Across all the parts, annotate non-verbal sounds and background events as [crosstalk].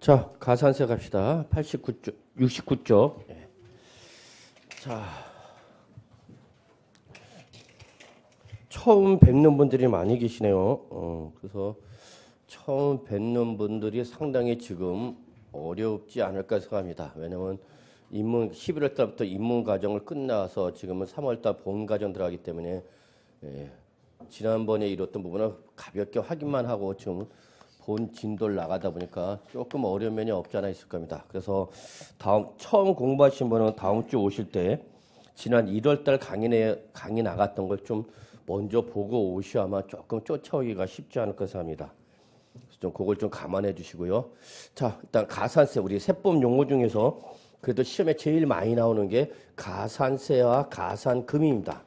자, 가산세 갑시다. 89쪽, 69쪽. 네. 자, 처음 뵙는 분들이 많이 계시네요. 어, 그래서 처음 뵙는 분들이 상당히 지금 어렵지 않을까 생각합니다. 왜냐면 입문 11월 달부터 입문 과정을 끝나서 지금은 3월 달 본 과정 들어가기 때문에 예, 지난번에 이뤘던 부분은 가볍게 확인만 하고 지금 본 진도를 나가다 보니까 조금 어려운 면이 없지 않아 있을 겁니다. 그래서 다음 처음 공부하신 분은 다음 주 오실 때 지난 1월달 강의에 강의 나갔던 걸 좀 먼저 보고 오셔야 아마 조금 쫓아오기가 쉽지 않을 것같습니다 그래서 좀 그걸 좀 감안해 주시고요. 자 일단 가산세 우리 세법 용어 중에서 그래도 시험에 제일 많이 나오는 게 가산세와 가산금입니다.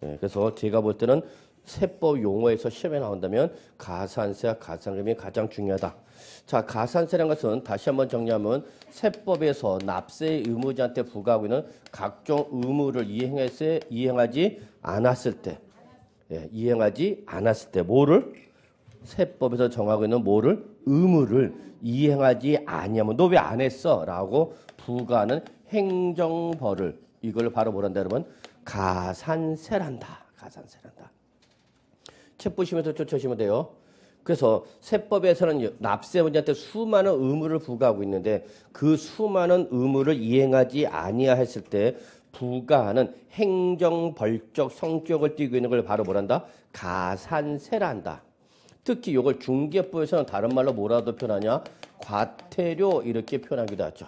네, 그래서 제가 볼 때는 세법 용어에서 시험에 나온다면 가산세와 가산금이 가장 중요하다. 자, 가산세란 것은 다시 한번 정리하면 세법에서 납세 의무자한테 부과하고 있는 각종 의무를 이행했을 때, 이행하지 않았을 때, 예, 이행하지 않았을 때 뭐를 세법에서 정하고 있는 뭐를 의무를 이행하지 아니하면 너 왜 안 했어라고 부과하는 행정벌을 이걸 바로 보란다여러면 가산세란다 가산세란다 책 보시면서 쫓으시면 돼요. 그래서 세법에서는 납세문제한테 수많은 의무를 부과하고 있는데 그 수많은 의무를 이행하지 아니하였을 때 부과하는 행정벌적 성격을 띠고 있는 걸 바로 뭐란다? 가산세란다 특히 이걸 중개법에서는 다른 말로 뭐라도 표현하냐? 과태료 이렇게 표현하기도 하죠.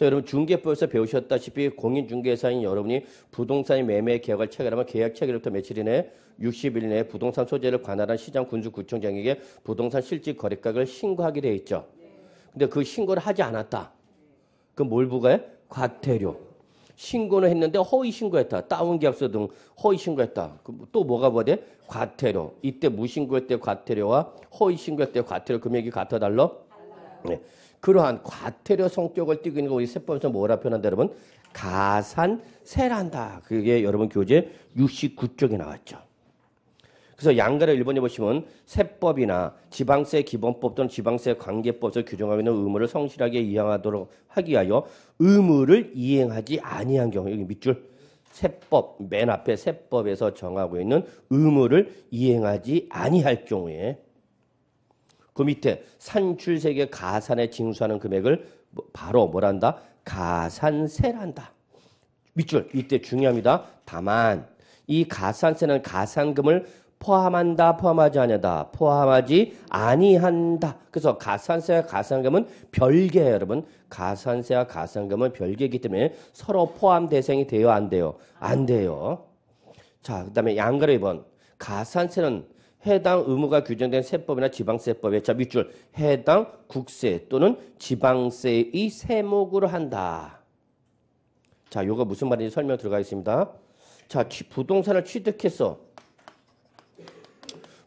그래서 여러분 중개법에서 배우셨다시피 공인중개사인 여러분이 부동산의 매매 계약을 체결하면 계약 체결부터 며칠 이내 60일 내에 부동산 소재를 관할한 시장 군수 구청장에게 부동산 실질 거래가격을 신고하게 돼 있죠. 근데 그 신고를 하지 않았다. 그뭘 부과해? 과태료. 신고는 했는데 허위 신고했다. 다운 계약서 등 허위 신고했다. 또 뭐가 뭐 돼? 과태료. 이때 무신고일 때 과태료와 허위 신고일 때 과태료 금액이 같아 달러? 달라요. 네. 그러한 과태료 성격을 띠고 있는 거 우리 세법에서 뭐라 표현한다 여러분? 가산세란다. 그게 여러분 교재 69쪽에 나왔죠. 그래서 양가를 1번에 보시면 세법이나 지방세 기본법 또는 지방세 관계법에서 규정하고 있는 의무를 성실하게 이행하도록 하기 위하여 의무를 이행하지 아니한 경우 여기 밑줄 세법 맨 앞에 세법에서 정하고 있는 의무를 이행하지 아니할 경우에 그 밑에 산출세계 가산에 징수하는 금액을 뭐 바로 뭐란다? 가산세란다. 밑줄 이때 중요합니다. 다만 이 가산세는 가산금을 포함한다 포함하지 않는다 포함하지 아니한다 그래서 가산세와 가산금은 별개예요 여러분 가산세와 가산금은 별개이기 때문에 서로 포함 대상이 돼요 안 돼요 안 돼요 자 그다음에 양가로 2번 가산세는 해당 의무가 규정된 세법이나 지방세법에 자 밑줄 해당 국세 또는 지방세의 세목으로 한다. 자, 요거 무슨 말인지 설명 들어가겠습니다. 자, 부동산을 취득해서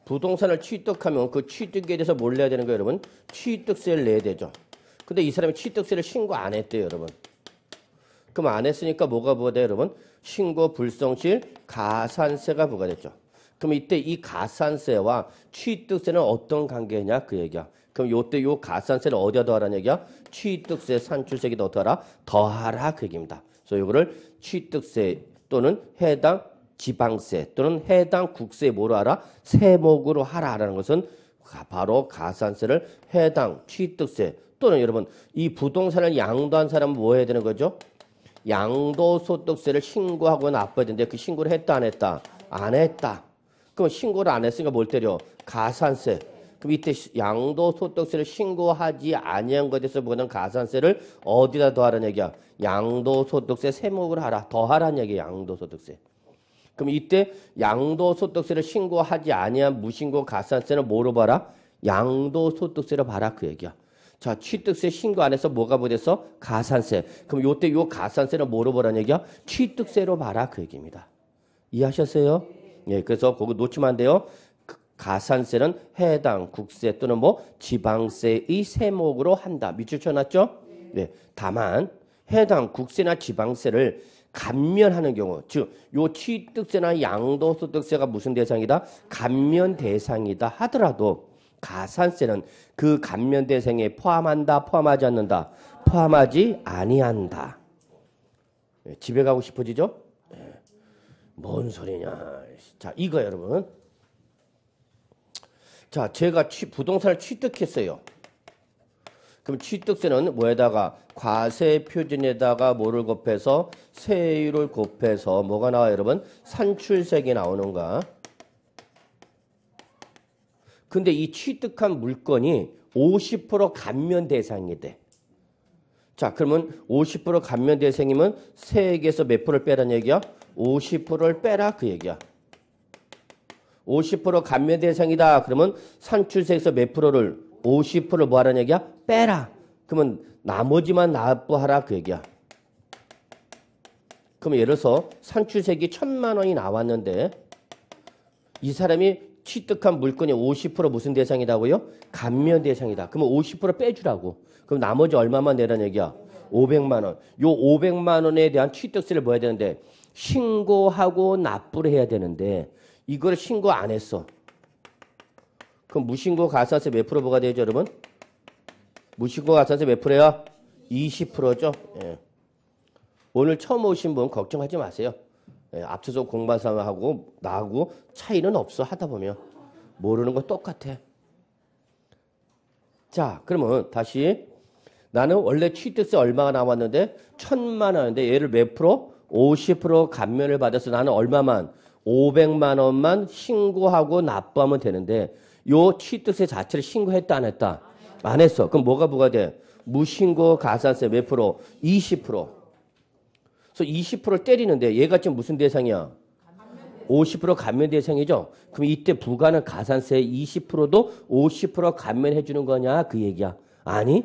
부동산을 취득하면 그 취득에 대해서 뭘 내야 되는 거예요, 여러분? 취득세를 내야 되죠. 근데 이 사람이 취득세를 신고 안 했대요, 여러분. 그럼 안 했으니까 뭐가 부과돼요, 여러분? 신고 불성실 가산세가 부과됐죠. 그럼 이때 이 가산세와 취득세는 어떤 관계냐 그 얘기야. 그럼 요때 요 가산세를 어디에 더하라는 얘기야? 취득세, 산출세에다 더하라? 더하라 그 얘기입니다. 그래서 요거를 취득세 또는 해당 지방세 또는 해당 국세 뭐로 하라? 세목으로 하라라는 것은 바로 가산세를 해당 취득세 또는 여러분 이 부동산을 양도한 사람은 뭐 해야 되는 거죠? 양도소득세를 신고하고 나빠야 되는데 그 신고를 했다 안 했다? 안 했다. 그럼 신고를 안 했으니까 뭘 때려? 가산세. 그럼 이때 양도소득세를 신고하지 아니한 것에 대해서 보는 가산세를 어디다 더하라는 얘기야? 양도소득세 세목을 하라. 더하라는 얘기야. 양도소득세. 그럼 이때 양도소득세를 신고하지 아니한 무신고 가산세는 뭐로 봐라? 양도소득세로 봐라 그 얘기야. 자, 취득세 신고 안 해서 뭐가 보됐서 가산세. 그럼 요때 요 가산세는 뭐로 보라는 얘기야? 취득세로 봐라 그 얘기입니다. 이해하셨어요? 예, 그래서 거기 놓치면 안 돼요. 그 가산세는 해당 국세 또는 뭐 지방세의 세목으로 한다. 밑줄 쳐놨죠? 네. 네. 다만 해당 국세나 지방세를 감면하는 경우, 즉 요 취득세나 양도소득세가 무슨 대상이다? 감면 대상이다 하더라도 가산세는 그 감면 대상에 포함한다, 포함하지 않는다, 포함하지 아니한다. 예, 집에 가고 싶어지죠? 뭔 소리냐. 자, 이거 여러분. 자, 제가 취, 부동산을 취득했어요. 그럼 취득세는 뭐에다가 과세 표준에다가 뭐를 곱해서 세율을 곱해서 뭐가 나와 여러분? 산출세액이 나오는가? 근데 이 취득한 물건이 50% 감면 대상이 돼. 자, 그러면 50% 감면 대상이면 세액에서 몇 프로를 빼라는 얘기야? 50%를 빼라 그 얘기야. 50% 감면 대상이다. 그러면 산출세에서 몇 프로를 50%를 뭐 하라는 얘기야? 빼라. 그러면 나머지만 납부하라 그 얘기야. 그럼 예를 들어서 산출세액이 천만 원이 나왔는데 이 사람이 취득한 물건의 50% 무슨 대상이라고요? 감면 대상이다. 그러면 50% 빼주라고. 그럼 나머지 얼마만 내라는 얘기야? 500만 원. 요 500만 원에 대한 취득세를 뭐야 되는데 신고하고 납부를 해야 되는데 이걸 신고 안 했어. 그럼 무신고 가산세 몇 프로 부과되죠, 여러분? 무신고 가산세 몇 프로요? 20%죠. 예. 오늘 처음 오신 분 걱정하지 마세요. 예, 앞서서 공부사하고 나하고 차이는 없어 하다 보면 모르는 거 똑같아. 자, 그러면 다시 나는 원래 취득세 얼마가 나왔는데 천만 원인데 얘를 몇 프로? 50% 감면을 받아서 나는 얼마만 500만 원만 신고하고 납부하면 되는데 요 취득세 자체를 신고했다 안 했다 안 했어 그럼 뭐가 부과돼 무신고 가산세 몇 프로 20% 그래서 20%를 때리는데 얘가 지금 무슨 대상이야 50% 감면 대상이죠 그럼 이때 부과는 가산세 20%도 50% 감면해 주는 거냐 그 얘기야 아니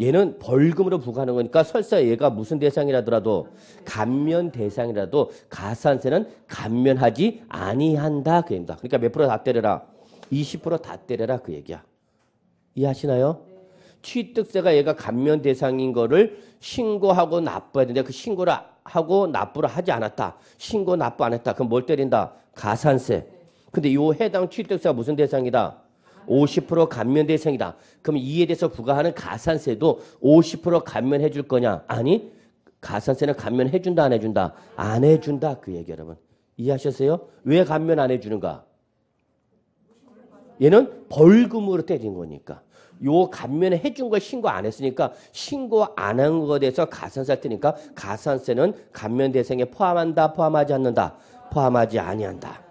얘는 벌금으로 부과하는 거니까 설사 얘가 무슨 대상이라더라도 감면 대상이라도 가산세는 감면하지 아니한다 그 얘기입니다. 그러니까 몇 프로 다 때려라? 20%다 때려라 그 얘기야. 이해하시나요? 취득세가 얘가 감면 대상인 거를 신고하고 납부해야 되는데 그 신고를 하고 납부를 하지 않았다. 신고 납부 안 했다. 그럼 뭘 때린다? 가산세. 근데 요 해당 취득세가 무슨 대상이다? 50% 감면 대상이다. 그럼 이에 대해서 부과하는 가산세도 50% 감면해 줄 거냐? 아니, 가산세는 감면해 준다, 안 해준다? 안 해준다. 그 얘기 여러분. 이해하셨어요? 왜 감면 안 해주는가? 얘는 벌금으로 때린 거니까. 요 감면에 해준 걸 신고 안 했으니까 신고 안한 거에 대해서 가산세를 테니까 가산세는 감면 대상에 포함한다, 포함하지 않는다, 포함하지 아니한다.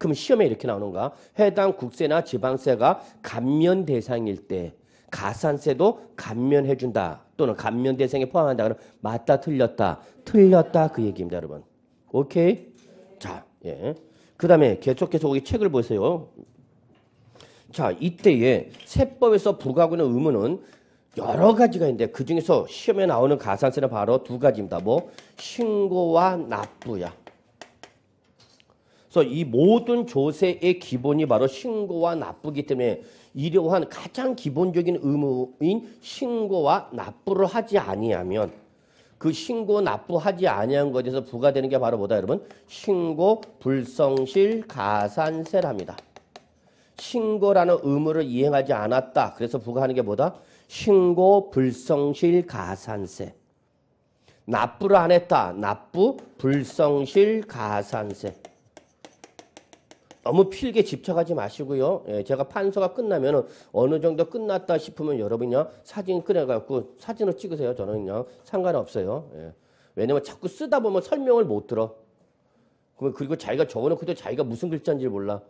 그럼 시험에 이렇게 나오는가? 해당 국세나 지방세가 감면 대상일 때 가산세도 감면해 준다. 또는 감면 대상에 포함한다. 그럼 맞다 틀렸다. 틀렸다 그 얘기입니다, 여러분. 오케이? 자, 예. 그다음에 계속해서 우리 책을 보세요. 자, 이때에 세법에서 부과하고 있는 의무는 여러 가지가 있는데 그중에서 시험에 나오는 가산세는 바로 두 가지입니다. 뭐 신고와 납부야. 그래서 이 모든 조세의 기본이 바로 신고와 납부기 때문에 이러한 가장 기본적인 의무인 신고와 납부를 하지 아니하면 그 신고 납부하지 아니한 것에서 부과되는 게 바로 뭐다 여러분? 신고 불성실 가산세랍니다. 신고라는 의무를 이행하지 않았다. 그래서 부과하는 게 뭐다? 신고 불성실 가산세. 납부를 안 했다. 납부 불성실 가산세. 너무 필기에 집착하지 마시고요. 예, 제가 판서가 끝나면 어느 정도 끝났다 싶으면 여러분이 사진 꺼내갖고 사진을 찍으세요. 저는 그냥 상관없어요. 예. 왜냐면 자꾸 쓰다 보면 설명을 못 들어. 그리고 자기가 적어놓고도 자기가 무슨 글자인지 몰라.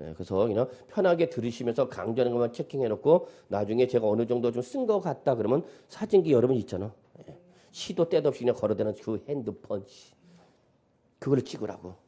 예, 그래서 그냥 편하게 들으시면서 강조하는 것만 체킹해놓고 나중에 제가 어느 정도 좀쓴것 같다 그러면 사진기 여러분 있잖아. 예. 시도 때도 없이 그냥 걸어대는 그 핸드폰. 그걸 찍으라고.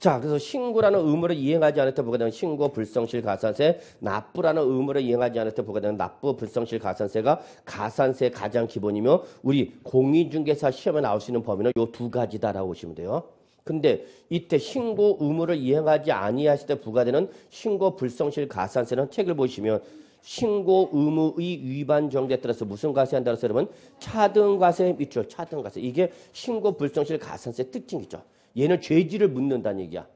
자, 그래서 신구라는 의무를 이행하지 않을 때 보게 되면 신고 불성실 가산세, 납부라는 의무를 이행하지 않을 때 보게 되면 납부 불성실 가산세가 가산세 가장 기본이며 우리 공인중개사 시험에 나올 수 있는 범위는 요 두 가지다라고 보시면 돼요. 근데 이때 신고 의무를 이행하지 아니하실 때 부과되는 신고 불성실 가산세는 책을 보시면 신고 의무의 위반 정도에 따라서 무슨 과세한다고 해서 여러분 차등 과세 있죠. 차등 과세. 이게 신고 불성실 가산세 특징이죠. 얘는 죄지를 묻는다는 얘기야.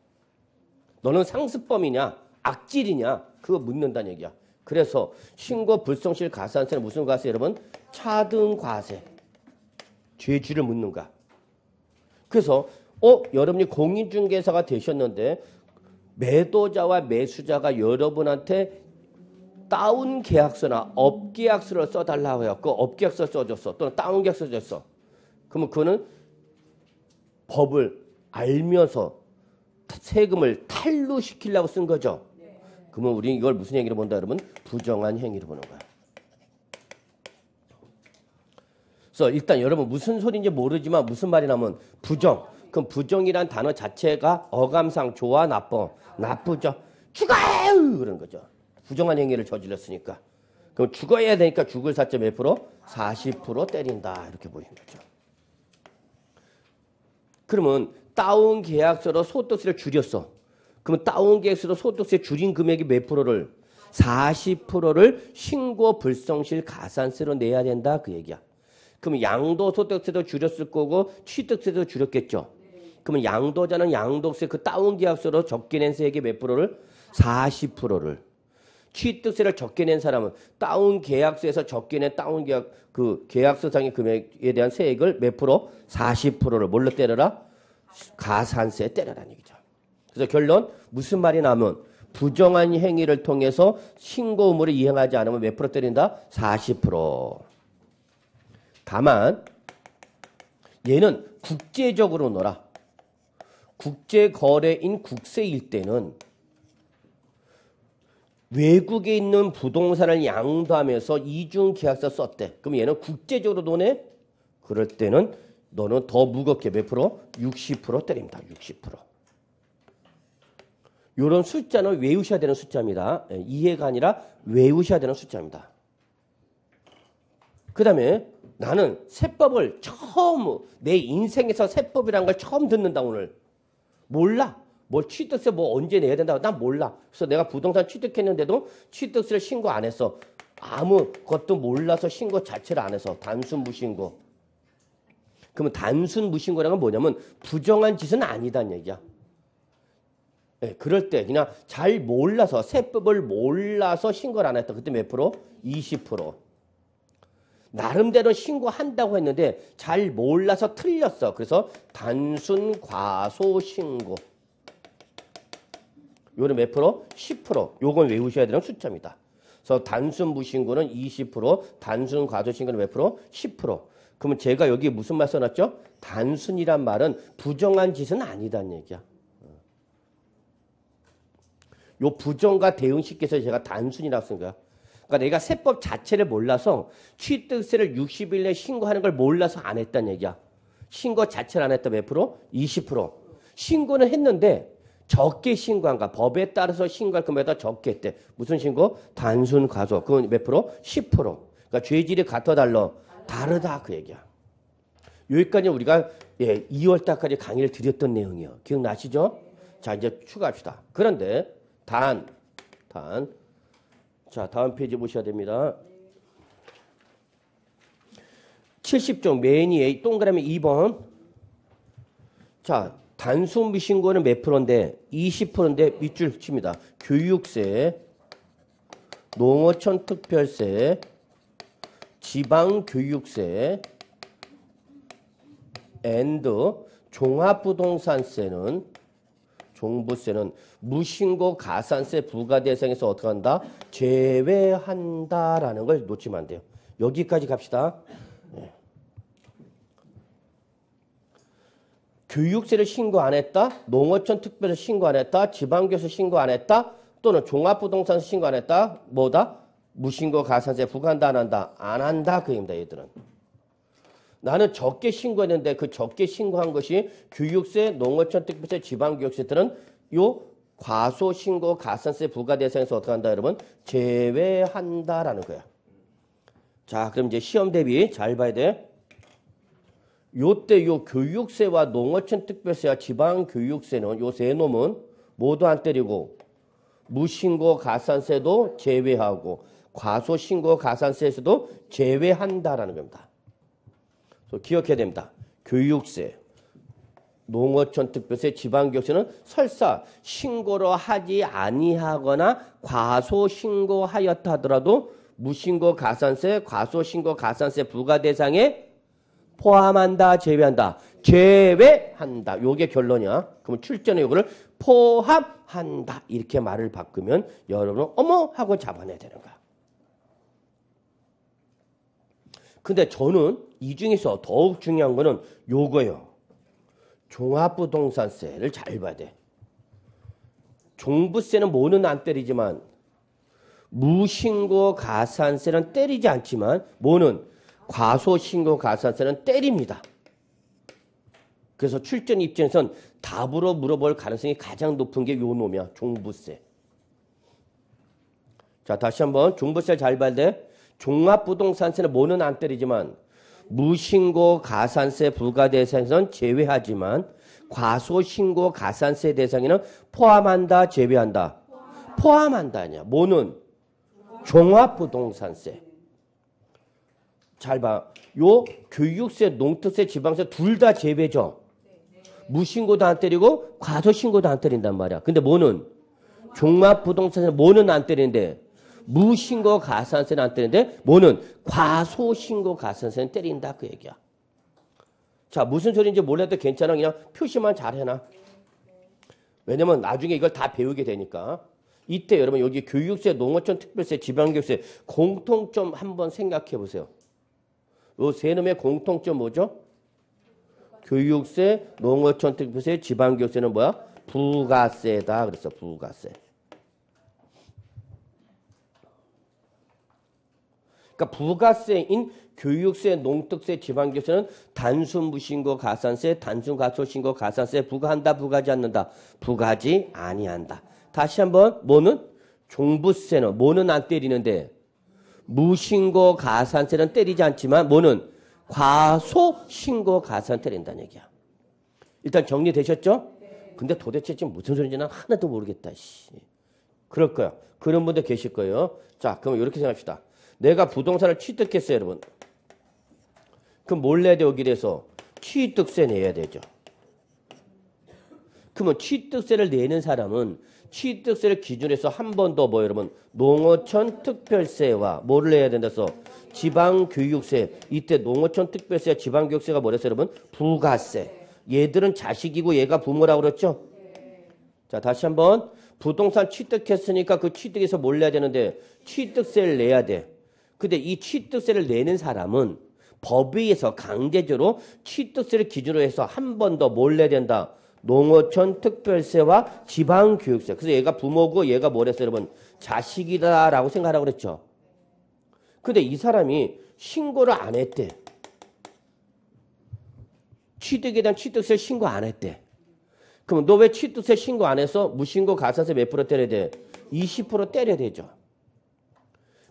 너는 상습범이냐, 악질이냐, 그거 묻는다는 얘기야. 그래서 신고 불성실 가한테는 무슨 가세 여러분? 차등 과세. 죄지를 묻는가. 그래서 어 여러분이 공인중개사가 되셨는데 매도자와 매수자가 여러분한테 다운 계약서나 업 계약서를 써달라고 해요. 그업 계약서 써줬어. 또는 다운 계약서 써줬어. 그러면 그거는 법을 알면서 세금을 탈루시키려고 쓴 거죠. 그러면 우리 이걸 무슨 행위로 본다 그러면 부정한 행위로 보는 거야. 그래서 일단 여러분 무슨 소리인지 모르지만 무슨 말이냐면 부정. 그럼 부정이란 단어 자체가 어감상 좋아 나빠 나쁘죠. 죽어요 그런 거죠. 부정한 행위를 저질렀으니까. 그럼 죽어야 되니까 죽을 사점 몇 프로? 40% 때린다 이렇게 보이는 거죠. 그러면 다운 계약서로 소득세를 줄였어. 그러면 다운 계약서로 소득세 줄인 금액이 몇 프로를? 40%를 신고 불성실 가산세로 내야 된다 그 얘기야. 그럼 양도소득세도 줄였을 거고 취득세도 줄였겠죠. 그러면 양도자는 양도세 그 다운 계약서로 적게 낸 세액의 몇 프로를? 40%를. 취득세를 적게 낸 사람은 다운 계약서에서 적게 낸 다운 계약 그 계약서상의 금액에 대한 세액을 몇 프로? 40%를 몰로 때려라? 가산세 때려라는 얘기죠. 그래서 결론 무슨 말이 남면 부정한 행위를 통해서 신고 의무를 이행하지 않으면 몇 프로 때린다? 40%. 다만 얘는 국제적으로 놀아. 국제 거래인 국세일 때는 외국에 있는 부동산을 양도하면서 이중 계약서 썼대. 그럼 얘는 국제적으로 돈에 그럴 때는 너는 더 무겁게 몇 프로? 60% 때립니다. 60%. 이런 숫자는 외우셔야 되는 숫자입니다. 예, 이해가 아니라 외우셔야 되는 숫자입니다. 그 다음에 나는 세법을 처음 내 인생에서 세법이라는 걸 처음 듣는다 오늘. 몰라. 뭘 뭐 취득세 뭐 언제 내야 된다고 난 몰라. 그래서 내가 부동산 취득했는데도 취득세를 신고 안 했어. 아무 것도 몰라서 신고 자체를 안 해서 단순 무신고. 그러면 단순 무신고라는 건 뭐냐면 부정한 짓은 아니다는 얘기야. 네, 그럴 때 그냥 잘 몰라서 세법을 몰라서 신고를 안 했다. 그때 몇 프로? 20%. 나름대로 신고한다고 했는데 잘 몰라서 틀렸어. 그래서 단순 과소 신고. 요는 몇 프로? 10%. 요건 외우셔야 되는 숫자입니다. 그래서 단순 무신고는 20%, 단순 과소 신고는 몇 프로? 10%. 그러면 제가 여기 무슨 말 써놨죠? 단순이란 말은 부정한 짓은 아니다는 얘기야. 어. 요 부정과 대응식께서 제가 단순이라고 쓴 거야. 그러니까 내가 세법 자체를 몰라서 취득세를 60일 내에 신고하는 걸 몰라서 안했다는 얘기야. 신고 자체를 안 했다 몇 프로? 20%. 신고는 했는데 적게 신고한 거야. 법에 따라서 신고할 금액보다 적게 했대. 무슨 신고? 단순 과소. 그건 몇 프로? 10%. 그러니까 죄질이 같아 달라 다르다 그 얘기야. 여기까지 우리가 예, 2월 달까지 강의를 드렸던 내용이요. 기억나시죠? 자, 이제 추가합시다. 그런데 단, 단. 자, 다음 페이지 보셔야 됩니다. 70쪽 매니에 동그라미 2번. 자, 단순 미신고는 몇 프로인데? 20%인데 밑줄 칩니다. 교육세, 농어촌 특별세, 지방교육세 and 종합부동산세는 종부세는 무신고 가산세 부과 대상에서 어떻게 한다? 제외한다라는 걸 놓치면 안 돼요. 여기까지 갑시다. 네. 교육세를 신고 안 했다, 농어촌 특별세 신고 안 했다, 지방교수 신고 안 했다, 또는 종합부동산 신고 안 했다, 뭐다? 무신고 가산세 부과한다 안 한다? 안 한다 그 얘기입니다. 얘들은. 나는 적게 신고했는데 그 적게 신고한 것이 교육세, 농어촌 특별세, 지방교육세 들은 요 과소신고 가산세 부과 대상에서 어떻게 한다 여러분? 제외한다라는 거야. 자 그럼 이제 시험 대비 잘 봐야 돼. 요때 요 교육세와 농어촌 특별세와 지방교육세는 요 세 놈은 모두 안 때리고 무신고 가산세도 제외하고 과소 신고 가산세에서도 제외한다라는 겁니다. 기억해야 됩니다. 교육세, 농어촌 특별세, 지방교육세는 설사 신고로 하지 아니하거나 과소 신고하였다 하더라도 무신고 가산세, 과소 신고 가산세 부과 대상에 포함한다, 제외한다. 제외한다. 요게 결론이야. 그럼 출전의 요거를 포함한다. 이렇게 말을 바꾸면 여러분은 어머 하고 잡아내야 되는 거야. 근데 저는 이 중에서 더욱 중요한 거는 요거요. 종합부동산세를 잘 봐야 돼. 종부세는 뭐는 안 때리지만 무신고 가산세는 때리지 않지만 뭐는 과소신고 가산세는 때립니다. 그래서 출전 입장에선 답으로 물어볼 가능성이 가장 높은 게 요 놈이야. 종부세. 자, 다시 한번 종부세 잘 봐야 돼. 종합부동산세는 뭐는 안 때리지만 무신고 가산세 부과대상에서는 제외하지만 과소신고 가산세 대상에는 포함한다 제외한다 포함한다 아니야 뭐는 종합부동산세 잘 봐. 요 교육세, 농특세, 지방세 둘 다 제외죠. 무신고도 안 때리고 과소신고도 안 때린단 말이야. 근데 뭐는 종합부동산세 뭐는 안 때리는데 무신고 가산세는 안 때리는데 뭐는 과소신고 가산세는 때린다 그 얘기야. 자 무슨 소리인지 몰라도 괜찮아 그냥 표시만 잘 해놔. 왜냐면 나중에 이걸 다 배우게 되니까. 이때 여러분 여기 교육세, 농어촌 특별세, 지방교육세 공통점 한번 생각해 보세요. 요세 놈의 공통점 뭐죠? 교육세, 농어촌 특별세, 지방교육세는 뭐야? 부가세다. 그랬어 부가세. 그러니까 부가세인 교육세, 농특세, 지방교세는 단순 무신고 가산세, 단순 가소신고 가산세 부과한다, 부과하지 않는다. 부과하지 아니한다. 다시 한번 뭐는 종부세는 뭐는 안 때리는데 무신고 가산세는 때리지 않지만 뭐는 과소신고 가산 때린다는 얘기야. 일단 정리되셨죠? 네. 근데 도대체 지금 무슨 소리인지 난 하나도 모르겠다. 씨. 그럴 거야. 그런 분들 계실 거예요. 자, 그럼 이렇게 생각합시다. 내가 부동산을 취득했어요, 여러분. 그럼 몰래 여기 해서 취득세 내야 되죠. 그러면 취득세를 내는 사람은 취득세를 기준해서 한 번 더뭐 여러분 농어촌 특별세와 뭐를 내야 된다서 지방교육세 이때 농어촌 특별세와 지방교육세가 뭐랬어요 여러분 부가세 얘들은 자식이고 얘가 부모라고 그랬죠 자 다시 한번 부동산 취득했으니까 그 취득에서 뭘 내야 되는데 취득세를 내야 돼 근데 이 취득세를 내는 사람은 법에 위서 강제적으로 취득세를 기준으로 해서 한 번 더 몰래 된다. 농어촌 특별세와 지방교육세. 그래서 얘가 부모고 얘가 뭐랬어요, 여러분? 자식이다라고 생각하라고 그랬죠. 근데 이 사람이 신고를 안 했대. 취득에 대한 취득세 신고 안 했대. 그럼 너 왜 취득세 신고 안 해서 무신고 가산세 몇 프로 때려야 돼? 20% 때려야 되죠.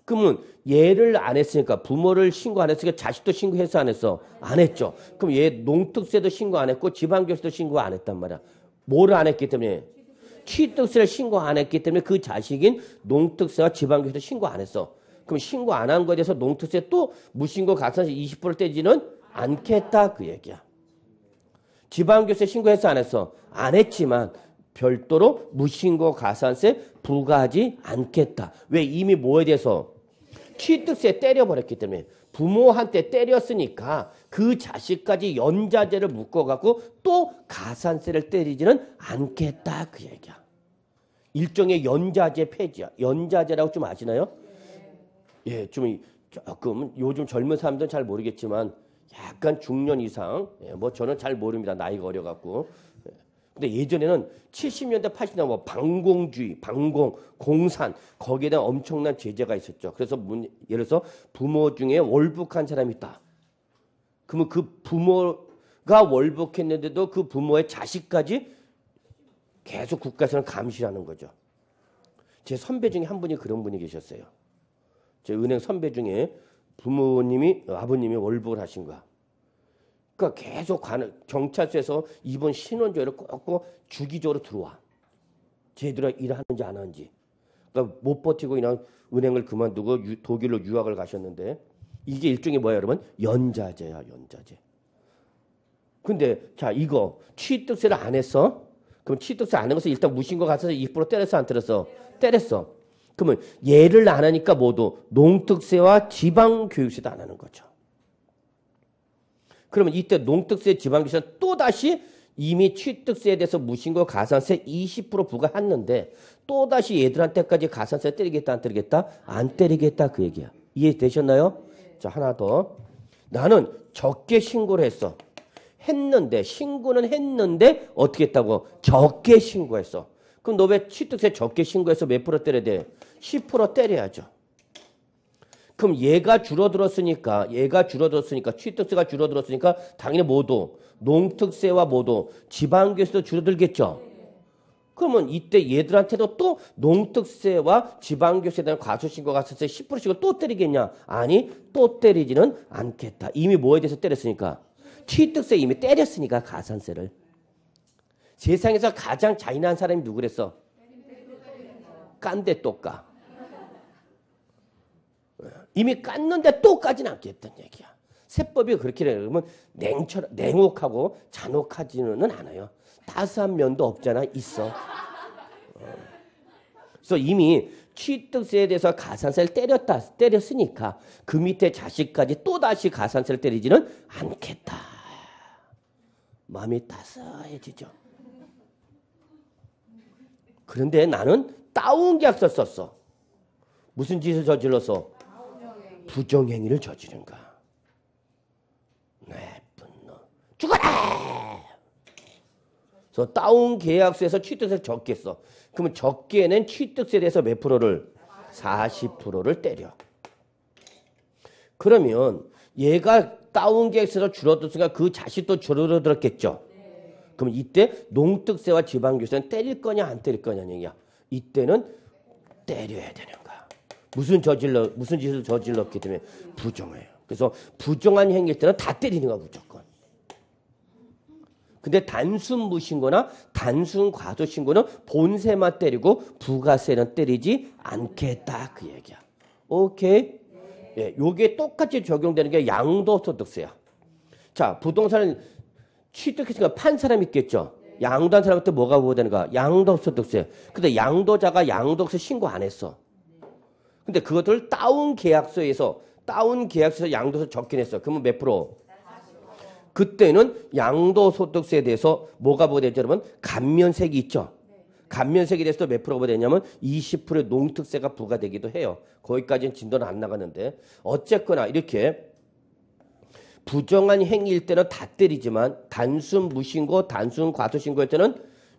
그러면 얘를 안 했으니까 부모를 신고 안 했으니까 자식도 신고해서 안 했어? 안 했죠. 그럼 얘 농특세도 신고 안 했고 지방교세도 신고 안 했단 말이야. 뭐를 안 했기 때문에? 취득세를 신고 안 했기 때문에 그 자식인 농특세와 지방교세도 신고 안 했어. 그럼 신고 안 한 거에 대해서 농특세 또 무신고 가산세 20% 떼지는 않겠다 그 얘기야. 지방교세 신고해서 안 했어? 안 했지만 별도로 무신고 가산세 부과하지 않겠다. 왜 이미 뭐에 대해서 취뜻에 때려버렸기 때문에 부모한테 때렸으니까 그 자식까지 연자제를 묶어갖고 또 가산세를 때리지는 않겠다 그 얘기야. 일종의 연자제 폐지야. 연자제라고좀 아시나요? 예, 좀 조금 요즘 젊은 사람들은 잘 모르겠지만 약간 중년 이상 예, 뭐 저는 잘 모릅니다. 나이가 어려갖고 근데 예전에는 70년대 80년대 뭐 방공주의, 방공, 공산 거기에 대한 엄청난 제재가 있었죠. 그래서 문, 예를 들어서 부모 중에 월북한 사람이 있다. 그러면 그 부모가 월북했는데도 그 부모의 자식까지 계속 국가에서는 감시하는 거죠. 제 선배 중에 한 분이 그런 분이 계셨어요. 제 은행 선배 중에 부모님이 아버님이 월북을 하신 거야. 그러니까 계속 가는 경찰서에서 이번 신원조회를 꼭꼭 주기적으로 들어와. 제대로 일하는지 안 하는지. 그러니까 못 버티고 그냥 은행을 그만두고 유, 독일로 유학을 가셨는데 이게 일종의 뭐야 여러분? 연좌제야연좌제 근데 자 이거 취득세를 안 했어? 그럼 취득세 안한 것을 일단 무신 것 같아서 입으로 때렸어 안 때렸어? 때렸어. 그러면 예를 안 하니까 모두 농특세와 지방교육세도 안 하는 거죠. 그러면 이때 농특세 지방기준 또다시 이미 취득세에 대해서 무신고 가산세 20% 부과했는데 또다시 얘들한테까지 가산세 때리겠다 안 때리겠다? 안 때리겠다 그 얘기야. 이해되셨나요? 네. 자 하나 더. 나는 적게 신고를 했어. 했는데 신고는 했는데 어떻게 했다고? 적게 신고했어. 그럼 너 왜 취득세 적게 신고해서 몇 프로 때려야 돼? 10% 때려야죠. 그럼 얘가 줄어들었으니까 얘가 줄어들었으니까 취득세가 줄어들었으니까 당연히 모두 농특세와 모두 지방교세도 줄어들겠죠. 그러면 이때 얘들한테도 또 농특세와 지방교세에 대한 과소신고가 갔을 때 10%씩을 또 때리겠냐? 아니 또 때리지는 않겠다. 이미 뭐에 대해서 때렸으니까 취득세 이미 때렸으니까 가산세를 세상에서 가장 잔인한 사람이 누구랬어? 깐대 똑까. 이미 깠는데 또까지는 않겠다는 얘기야. 세법이 그렇게 되면 냉철, 냉혹하고 잔혹하지는 않아요. 따스한 면도 없잖아, 있어. 어. 그래서 이미 취득세에 대해서 가산세를 때렸다, 때렸으니까 그 밑에 자식까지 또다시 가산세를 때리지는 않겠다. 마음이 따스해지죠. 그런데 나는 따운 계약서 썼어. 무슨 짓을 저질렀어? 부정행위를 저지른가? 나쁜 네, 놈. 죽어라! 그래서 다운 계약서에서 취득세를 적게 어 그러면 적게 낸 취득세에 대해서 몇 프로를? 40%를 때려. 그러면 얘가 다운 계약서에서 줄어들었으니까 그 자식도 줄어들었겠죠. 네. 그럼 이때 농특세와 지방교세는 때릴 거냐 안 때릴 거냐 얘기야. 이때는 때려야 되는 거야. 무슨 저질러 무슨 짓을 저질렀기 때문에 부정해요. 그래서 부정한 행위 때는 다 때리는 거야 무조건. 근데 단순 무신고나 단순 과도 신고는 본세만 때리고 부가세는 때리지 않겠다 그 얘기야. 오케이. 예, 요게 똑같이 적용되는 게 양도소득세야. 자, 부동산을 취득했으니까 판 사람이 있겠죠. 양도한 사람한테 뭐가 부과되는가? 양도소득세. 근데 양도자가 양도세 신고 안 했어. 근데 그것들을 다운 계약서에서 다운 계약서에서 양도세 적긴했어 그러면 몇 프로? 그때는 양도소득세에 대해서 뭐가 보되죠 여러분? 감면세이 있죠. 감면세에 대해서 몇 프로가 되냐면 20%의 농특세가 부과되기도 해요. 거기까지는 진도는 안 나가는데 어쨌거나 이렇게 부정한 행위일 때는 다 때리지만 단순 무신고, 단순 과소신고일 때는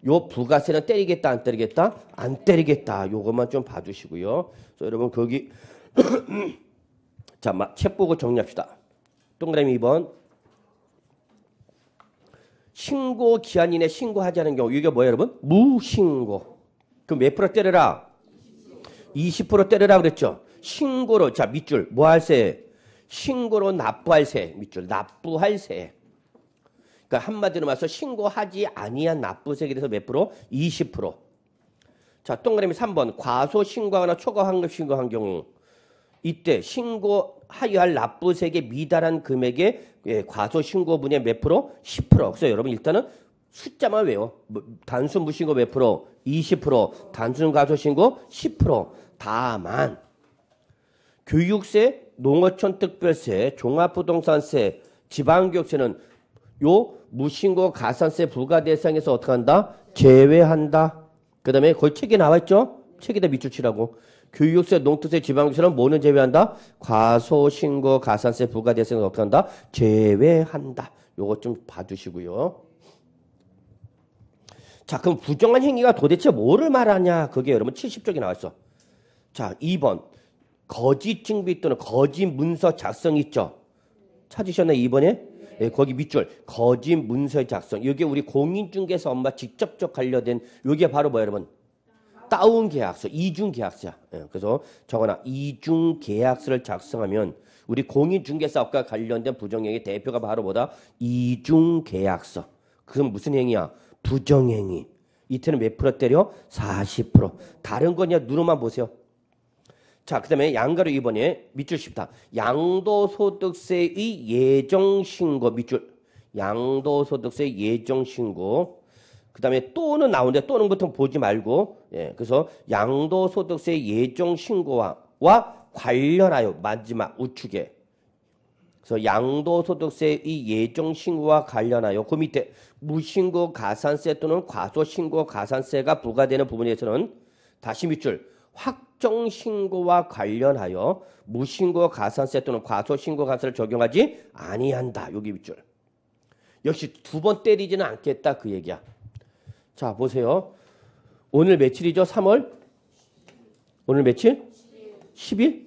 요 부가세는 때리겠다 안 때리겠다 안 때리겠다 요것만 좀 봐주시고요. 그래서 여러분 거기 [clears throat] 자책 보고 정리합시다. 동그라미 2번 신고 기한이내 신고하지 않은 경우 이게 뭐예요 여러분? 무신고 그럼 몇 프로 때려라? 20% 때려라 그랬죠. 신고로 자 밑줄 뭐할 새? 신고로 납부할새 밑줄 납부할새 그러니까 한마디로 말해서 신고하지 아니한 납부세에 서몇 프로? 20%. 자, 동그라미 3번. 과소 신고하거나 초과 환급 신고한 경우 이때 신고하여 할 납부세액에 미달한 금액의 예, 과소 신고분의 몇 프로? 10%. 그래서 여러분 일단은 숫자만 외워. 뭐, 단순 무신고 몇 프로? 20%. 단순 과소 신고 10%. 다만 교육세, 농어촌 특별세, 종합부동산세, 지방교육세는 요 무신고 가산세 부과 대상에서 어떻게 한다? 제외한다. 그 다음에 거의 책에 나와있죠? 책에다 밑줄 치라고. 교육세, 농특세, 지방세는 뭐는 제외한다? 과소신고 가산세 부과 대상에서 어떻게 한다? 제외한다. 요것좀 봐주시고요. 자, 그럼 부정한 행위가 도대체 뭐를 말하냐? 그게 여러분 70쪽에 나왔어. 자, 2번. 거짓 증비 또는 거짓 문서 작성 있죠? 찾으셨나요? 2번에? 예, 거기 밑줄 거짓 문서 작성. 이게 우리 공인중개사 엄마 직접적 관련된 이게 바로 뭐 여러분 다운 계약서, 이중 계약서야. 예, 그래서 저거나 이중 계약서를 작성하면 우리 공인중개사업과 관련된 부정행위 대표가 바로 뭐다 이중 계약서. 그건 무슨 행위야? 부정행위. 이태는 몇 프로 때려? 40%. 다른 거냐? 누르로만 보세요. 자, 그 다음에 양가로 이번에 밑줄 10다. 양도소득세의 예정신고 밑줄. 양도소득세 예정신고. 그 다음에 또는 나오는데 또는 보통 보지 말고. 예, 그래서 양도소득세 예정신고와 와 관련하여 마지막 우측에. 그래서 양도소득세의 예정신고와 관련하여 그 밑에 무신고 가산세 또는 과소신고 가산세가 부과되는 부분에서는 다시 밑줄. 확정 신고와 관련하여 무신고 가산세 또는 과소 신고 가산을 적용하지 아니한다. 여기 밑줄. 역시 두 번 때리지는 않겠다 그 얘기야. 자, 보세요. 오늘 며칠이죠? 3월 오늘 며칠? 10일? 10일?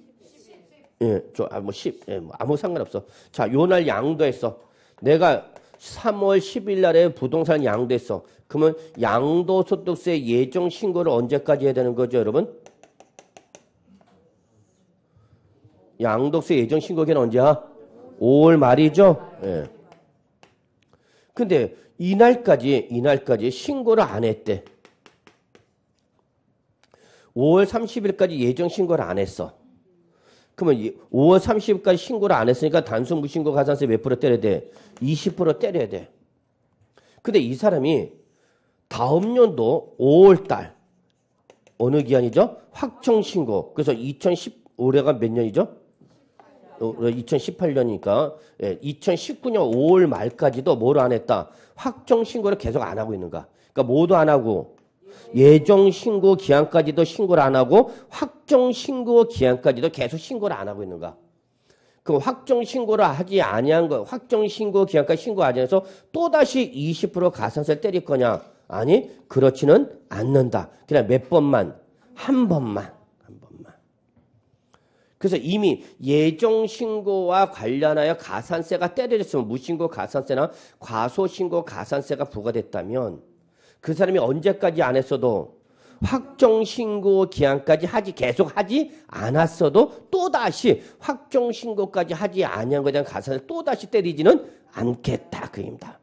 예, 저, 아, 뭐, 10, 예, 뭐, 아무 상관없어. 자, 요 날 양도했어. 내가 3월 10일 날에 부동산 양도했어. 그러면 양도소득세 예정 신고를 언제까지 해야 되는 거죠, 여러분? 양덕수 예정 신고기는 언제야? 5월 말이죠. 예. 근데 이날까지 이날까지 신고를 안 했대. 5월 30일까지 예정 신고를 안 했어. 그러면 5월 30일까지 신고를 안 했으니까 단순 무신고 가산세 몇 프로 때려야 돼? 20% 때려야 돼. 근데 이 사람이 다음 연도 5월 달 어느 기한이죠? 확정 신고. 그래서 2015래가 몇 년이죠? 2018년이니까 2019년 5월 말까지도 뭘 안 했다. 확정 신고를 계속 안 하고 있는가. 그러니까 모두 안 하고 예정 신고 기한까지도 신고를 안 하고 확정 신고 기한까지도 계속 신고를 안 하고 있는가. 그 확정 신고를 하지 아니한 거 확정 신고 기한까지 신고 하지 않아서 또다시 20% 가산세를 때릴 거냐. 아니 그렇지는 않는다. 그냥 몇 번만 한 번만 그래서 이미 예정 신고와 관련하여 가산세가 때려졌으면 무신고 가산세나 과소신고 가산세가 부과됐다면 그 사람이 언제까지 안 했어도 확정 신고 기한까지 하지 계속 하지 않았어도 또 다시 확정 신고까지 하지 아니한 거에 대한 가산을 또 다시 때리지는 않겠다 그입니다.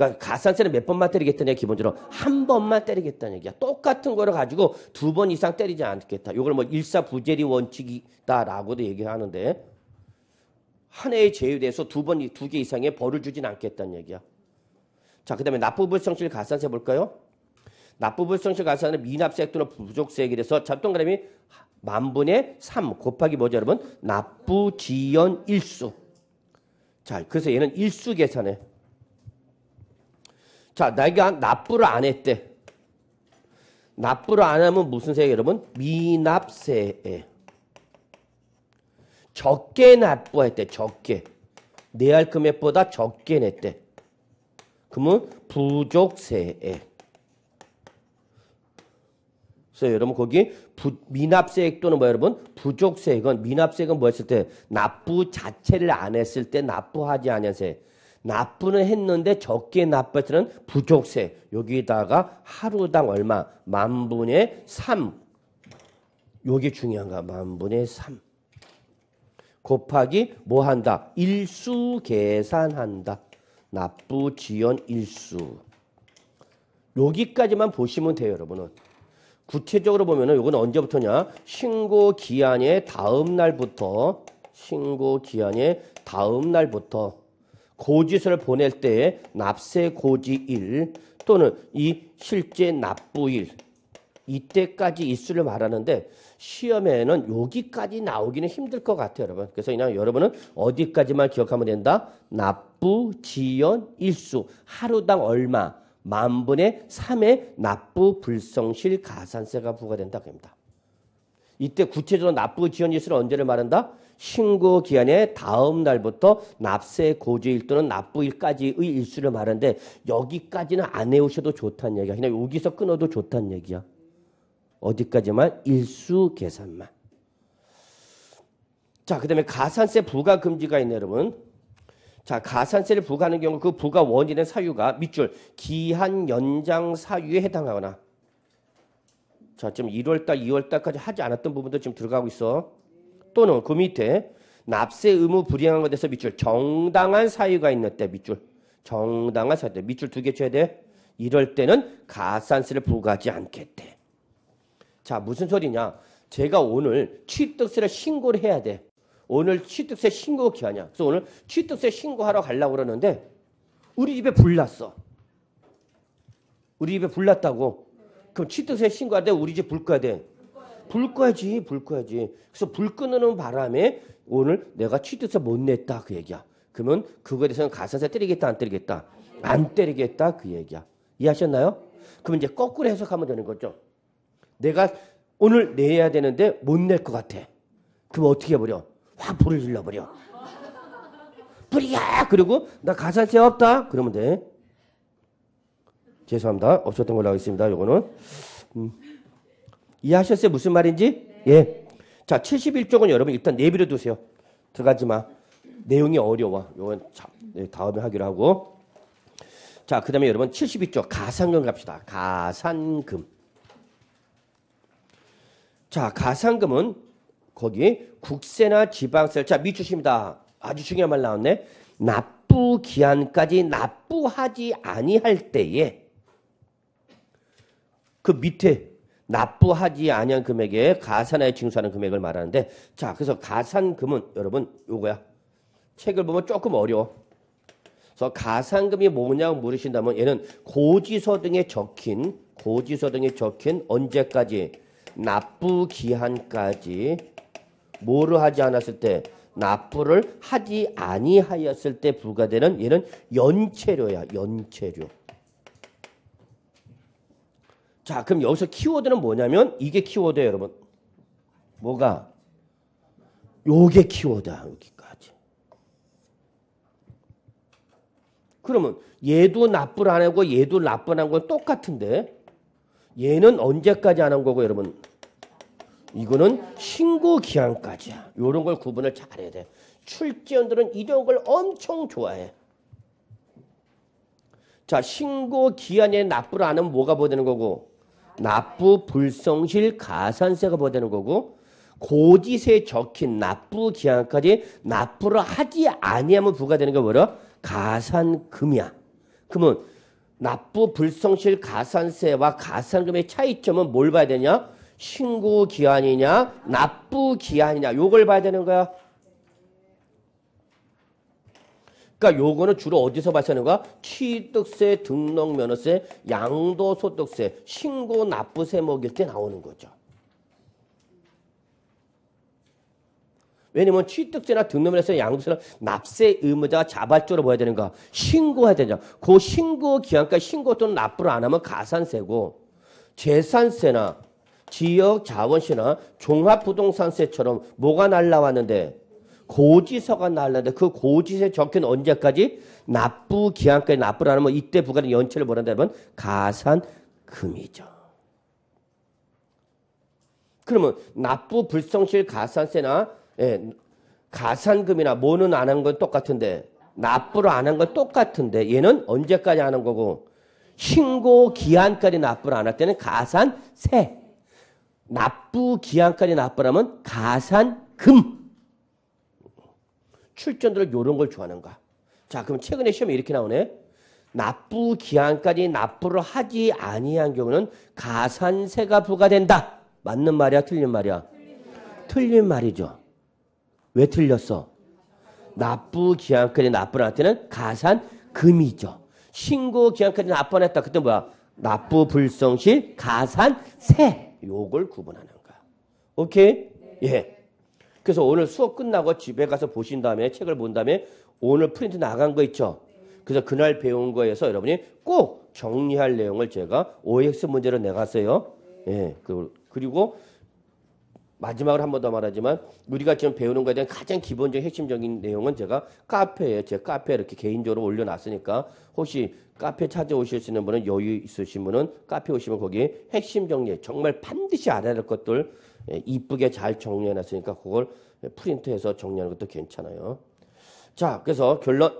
그러니까 가산세는 몇 번만 때리겠다냐 기본적으로 한 번만 때리겠다는 얘기야. 똑같은 거를 가지고 두 번 이상 때리지 않겠다. 이걸 뭐 일사부재리 원칙이다라고도 얘기하는데 한 해에 제외돼서 두 번, 두개 이상의 벌을 주진 않겠다는 얘기야. 자, 그 다음에 납부불성실 가산세 볼까요? 납부불성실 가산은 미납세 또는 부족세액이 돼서 잡동그라이 만분의 삼 곱하기 뭐죠 여러분? 납부지연 일수. 자, 그래서 얘는 일수 계산해. 자, 내가 납부를 안 했대. 납부를 안 하면 무슨 세예 여러분? 미납세예. 적게 납부했대. 적게. 내할 금액보다 적게 냈대. 그러면 부족세예. 그래서 여러분 거기 부, 미납세액 또는 뭐 여러분 부족세액은 미납세액은 뭐였을 때 납부 자체를 안 했을 때 납부하지 않은 세액. 나쁘는 했는데 적게 나빠지는 부족세. 여기다가 하루당 얼마? 만분의 3. 요게 중요한가? 만분의 3. 곱하기 뭐 한다? 일수 계산한다. 납부 지연 일수. 여기까지만 보시면 돼요, 여러분은. 구체적으로 보면은 요건 언제부터냐? 신고 기한의 다음 날부터 신고 기한의 다음 날부터 고지서를 보낼 때에 납세 고지일 또는 이 실제 납부일 이때까지 이수를 말하는데 시험에는 여기까지 나오기는 힘들 것 같아요, 여러분. 그래서 그냥 여러분은 어디까지만 기억하면 된다. 납부, 지연, 일수, 하루당 얼마, 만분의 3의 납부, 불성실, 가산세가 부과된다. 고합니다 이때 구체적으로 납부, 지연, 일수를 언제를 말한다? 신고 기한의 다음 날부터 납세 고지일 또는 납부일까지의 일수를 말하는데 여기까지는 안 해오셔도 좋다는 얘기야. 그냥 여기서 끊어도 좋다는 얘기야. 어디까지만 일수 계산만. 자, 그다음에 가산세 부과 금지가 있네 여러분. 자, 가산세를 부과하는 경우 그 부과 원인의 사유가 밑줄 기한 연장 사유에 해당하거나 자, 지금 1월 달, 2월 달까지 하지 않았던 부분도 지금 들어가고 있어. 또는 그 밑에 납세 의무 불이행한 것에서 대해 밑줄 정당한 사유가 있는 때 밑줄 정당한 사유 때 밑줄 두 개 쳐야 돼. 이럴 때는 가산세를 부과하지 않겠대. 자 무슨 소리냐? 제가 오늘 취득세를 신고를 해야 돼. 오늘 취득세 신고 기한이야. 그래서 오늘 취득세 신고하러 가려고 그러는데 우리 집에 불 났어. 우리 집에 불 났다고. 그럼 취득세 신고할때 우리 집불 꺼야 돼. 불 꺼야지, 불 꺼야지. 그래서 불 끄는 바람에 오늘 내가 취득세 못 냈다 그 얘기야. 그러면 그거에 대해서는 가산세 때리겠다, 안 때리겠다? 안 때리겠다 그 얘기야. 이해하셨나요? 그럼 이제 거꾸로 해석하면 되는 거죠. 내가 오늘 내야 되는데 못 낼 것 같아. 그럼 어떻게 해버려? 확 불을 질러버려. 불이야! 그리고 나 가산세 없다? 그러면 돼. 죄송합니다. 없었던 걸로 알고 있습니다. 요거는. 음. 이해하셨어요? 무슨 말인지? 네. 예. 자, 71쪽은 여러분 일단 내비려 두세요. 들어가지 마. 내용이 어려워. 이건 네, 다음에 하기로 하고. 자, 그 다음에 여러분 72쪽 가상금 갑시다. 가산금. 자, 가산금은 거기 국세나 지방세. 자, 미추십니다 아주 중요한 말 나왔네. 납부 기한까지 납부하지 아니할 때에 그 밑에 납부하지 아니한 금액에 가산하여 징수하는 금액을 말하는데 자 그래서 가산금은 여러분 요거야 책을 보면 조금 어려워 그래서 가산금이 뭐냐고 물으신다면 얘는 고지서 등에 적힌 고지서 등에 적힌 언제까지 납부 기한까지 뭐를 하지 않았을 때 납부를 하지 아니하였을 때 부과되는 얘는 연체료야 연체료 자, 그럼 여기서 키워드는 뭐냐면 이게 키워드예요, 여러분. 뭐가? 요게 키워드야, 여기까지. 그러면 얘도 나부를안 하고 얘도 납부한 건 똑같은데 얘는 언제까지 안 한 거고 여러분 이거는 신고 기한까지야. 이런 걸 구분을 잘해야 돼. 출제원들은 이런 걸 엄청 좋아해. 자 신고 기한에 납부를 안 하면 뭐가 보되는 거고 납부 불성실 가산세가 부과되는 거고 고지세에 적힌 납부 기한까지 납부를 하지 아니하면 부과되는 게 뭐라? 가산금이야. 그러면 납부 불성실 가산세와 가산금의 차이점은 뭘 봐야 되냐? 신고 기한이냐, 납부 기한이냐, 요걸 봐야 되는 거야. 그러니까 요거는 주로 어디서 발생하는가? 취득세, 등록면허세, 양도소득세, 신고 납부세 먹일 뭐 때 나오는 거죠. 왜냐면 취득세나 등록면허세, 양도세나 납세 의무자가 자발적으로 뭐야 되는가? 신고해야 되냐? 그 신고 기한까지 신고 또는 납부를 안 하면 가산세고 재산세나 지역 자원세나 종합부동산세처럼 뭐가 날라왔는데 고지서가 날라는데 그 고지서에 적힌 언제까지 납부 기한까지 납부를 하면 뭐 이때 부과된 연체를 뭐란다면 가산금이죠. 그러면 납부 불성실 가산세나 예, 가산금이나 뭐는 안 한 건 똑같은데 납부를 안 한 건 똑같은데 얘는 언제까지 하는 거고 신고 기한까지 납부를 안 할 때는 가산세 납부 기한까지 납부하면 가산금 출전들을 이런 걸 좋아하는가? 자, 그럼 최근에 시험에 이렇게 나오네. 납부 기한까지 납부를 하지 아니한 경우는 가산세가 부과된다. 맞는 말이야, 틀린 말이야? 틀린 말이죠. 왜 틀렸어? 납부 기한까지 납부를 할 때는 가산금이죠. 신고 기한까지 납부를 했다. 그때 뭐야? 납부 불성실 가산세. 요걸 구분하는 거야. 오케이? 예. 그래서 오늘 수업 끝나고 집에 가서 보신 다음에 책을 본 다음에 오늘 프린트 나간 거 있죠. 그래서 그날 배운 거에서 여러분이 꼭 정리할 내용을 제가 OX 문제로 내갔어요. 예. 그, 그리고 마지막으로 한 번 더 말하지만 우리가 지금 배우는 거에 대한 가장 기본적인 핵심적인 내용은 제가 카페에 제 카페 에 이렇게 개인적으로 올려놨으니까 혹시 카페 찾아오실 수 있는 분은 여유 있으신 분은 카페 오시면 거기에 핵심 정리 정말 반드시 알아야 될 것들 예, 이쁘게 잘 정리해놨으니까 그걸 프린트해서 정리하는 것도 괜찮아요. 자, 그래서 결론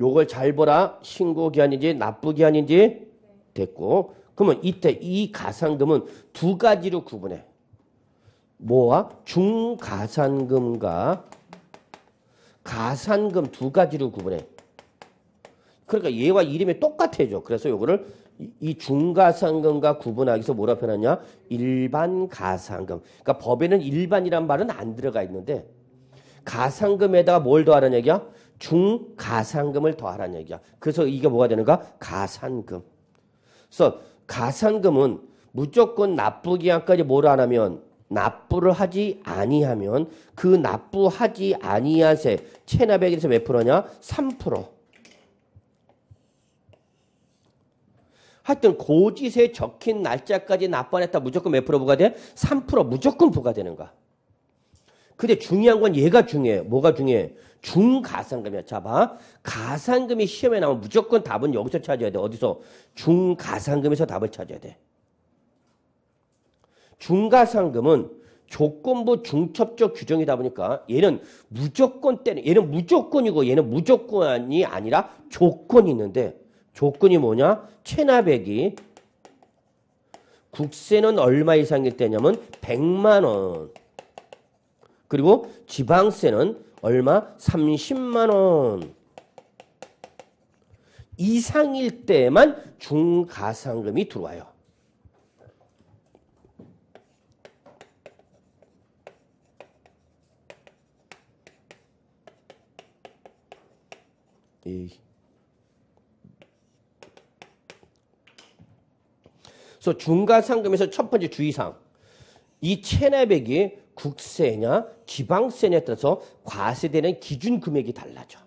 요걸 잘 보라 신고 기한인지 납부 기한인지 됐고 그러면 이때 이 가산금은 두 가지로 구분해. 뭐와 중가산금과 가산금 두 가지로 구분해. 그러니까 얘와 이름이 똑같아져. 그래서 요거를 이 중가상금과 구분하기 위해서 뭐라 표현하냐? 일반 가상금. 그러니까 법에는 일반이란 말은 안 들어가 있는데 가상금에다가 뭘 더하라는 얘기야? 중가상금을 더하라는 얘기야. 그래서 이게 뭐가 되는가? 가상금 그래서 가상금은 무조건 납부 기한까지 뭘 안 하면 납부를 하지 아니하면 그 납부하지 아니한 세 체납액에서 몇 프로냐? 3%. 하여튼 고지서에 적힌 날짜까지 납부했다 무조건 몇 프로 부과돼? 3% 무조건 부과되는 거야. 근데 중요한 건 얘가 중요해. 뭐가 중요해? 중가상금이야. 자, 봐. 가상금이 시험에 나오면 무조건 답은 여기서 찾아야 돼. 어디서? 중가상금에서 답을 찾아야 돼. 중가상금은 조건부 중첩적 규정이다 보니까 얘는 무조건 때는 얘는 무조건이고 얘는 무조건이 아니라 조건이 있는데 조건이 뭐냐? 체납액이 국세는 얼마 이상일 때냐면 100만 원. 그리고 지방세는 얼마? 30만 원. 이상일 때만 중가상금이 들어와요. 이 그래서 중간 상금에서 첫 번째 주의사항. 이 체납액이 국세냐 지방세냐에 따라서 과세되는 기준 금액이 달라져.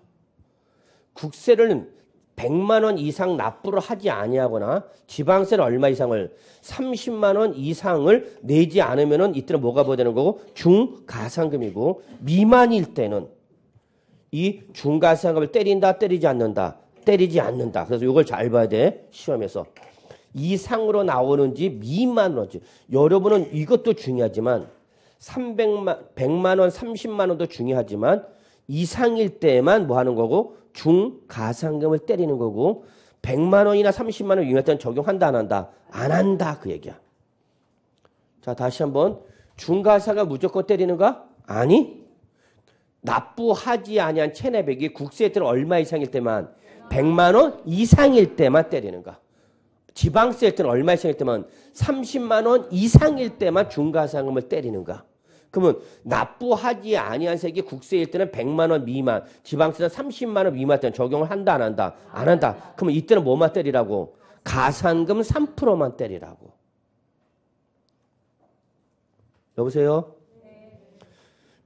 국세를 100만 원 이상 납부를 하지 아니하거나 지방세를 얼마 이상을 30만 원 이상을 내지 않으면은 이때는 뭐가 뭐야 되는 거고 중가상금이고 미만일 때는 이 중가상금을 때린다 때리지 않는다 때리지 않는다. 그래서 이걸 잘 봐야 돼 시험에서. 이상으로 나오는지 미만으로지. 여러분은 이것도 중요하지만 300만 100만 원, 30만 원도 중요하지만 이상일 때만 에뭐 하는 거고 중가상금을 때리는 거고 100만 원이나 30만 원 유명할 때는 적용한다 안 한다? 안 한다 그 얘기야. 자, 다시 한번 중가사가 무조건 때리는가? 아니. 납부하지 아니한 체내백이 국세에 들어 얼마 이상일 때만 100만 원 이상일 때만 때리는가? 지방세일 때는 얼마 이상일 때만 30만 원 이상일 때만 중과상금을 때리는가? 그러면 납부하지 아니한 세계 국세일 때는 100만 원 미만, 지방세는 30만 원 미만 때는 적용을 한다 안 한다? 안 한다. 그러면 이때는 뭐만 때리라고? 가산금 3%만 때리라고. 여보세요?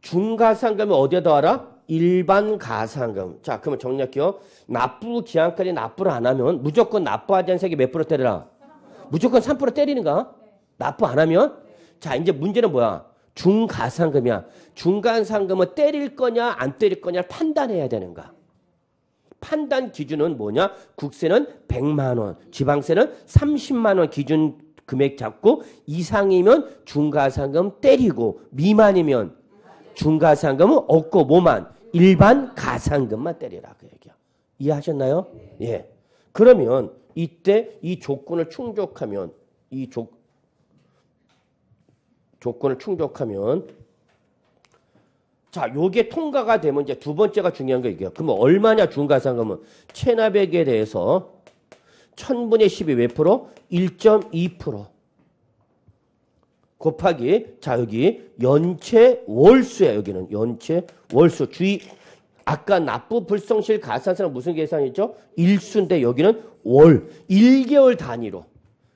중과상금이 어디에 더하라? 일반 가상금. 자, 그러면 정리할게요. 납부 기한까지 납부를 안 하면 무조건 납부하지 않은 세계 몇 프로 때리라? 무조건 3% 때리는가? 납부 안 하면? 자, 이제 문제는 뭐야? 중가상금이야. 중간상금은 때릴 거냐 안 때릴 거냐 판단해야 되는가? 판단 기준은 뭐냐? 국세는 100만 원, 지방세는 30만 원 기준 금액 잡고 이상이면 중가상금 때리고 미만이면 중가상금은 없고 뭐만 일반 가산금만 때리라 그 얘기야. 이해하셨나요? 예. 그러면 이때 이 조건을 충족하면 이 조, 조건을 충족하면 자, 요게 통과가 되면 이제 두 번째가 중요한 거 이게요. 그러면 얼마냐 중가상금은 체납액에 대해서 1000분의 12몇 프로? 1.2% 곱하기 자 여기 연체 월수야 여기는 연체 월수 주의 아까 납부 불성실 가산세는 무슨 계산이죠? 일순데 여기는 월 1개월 단위로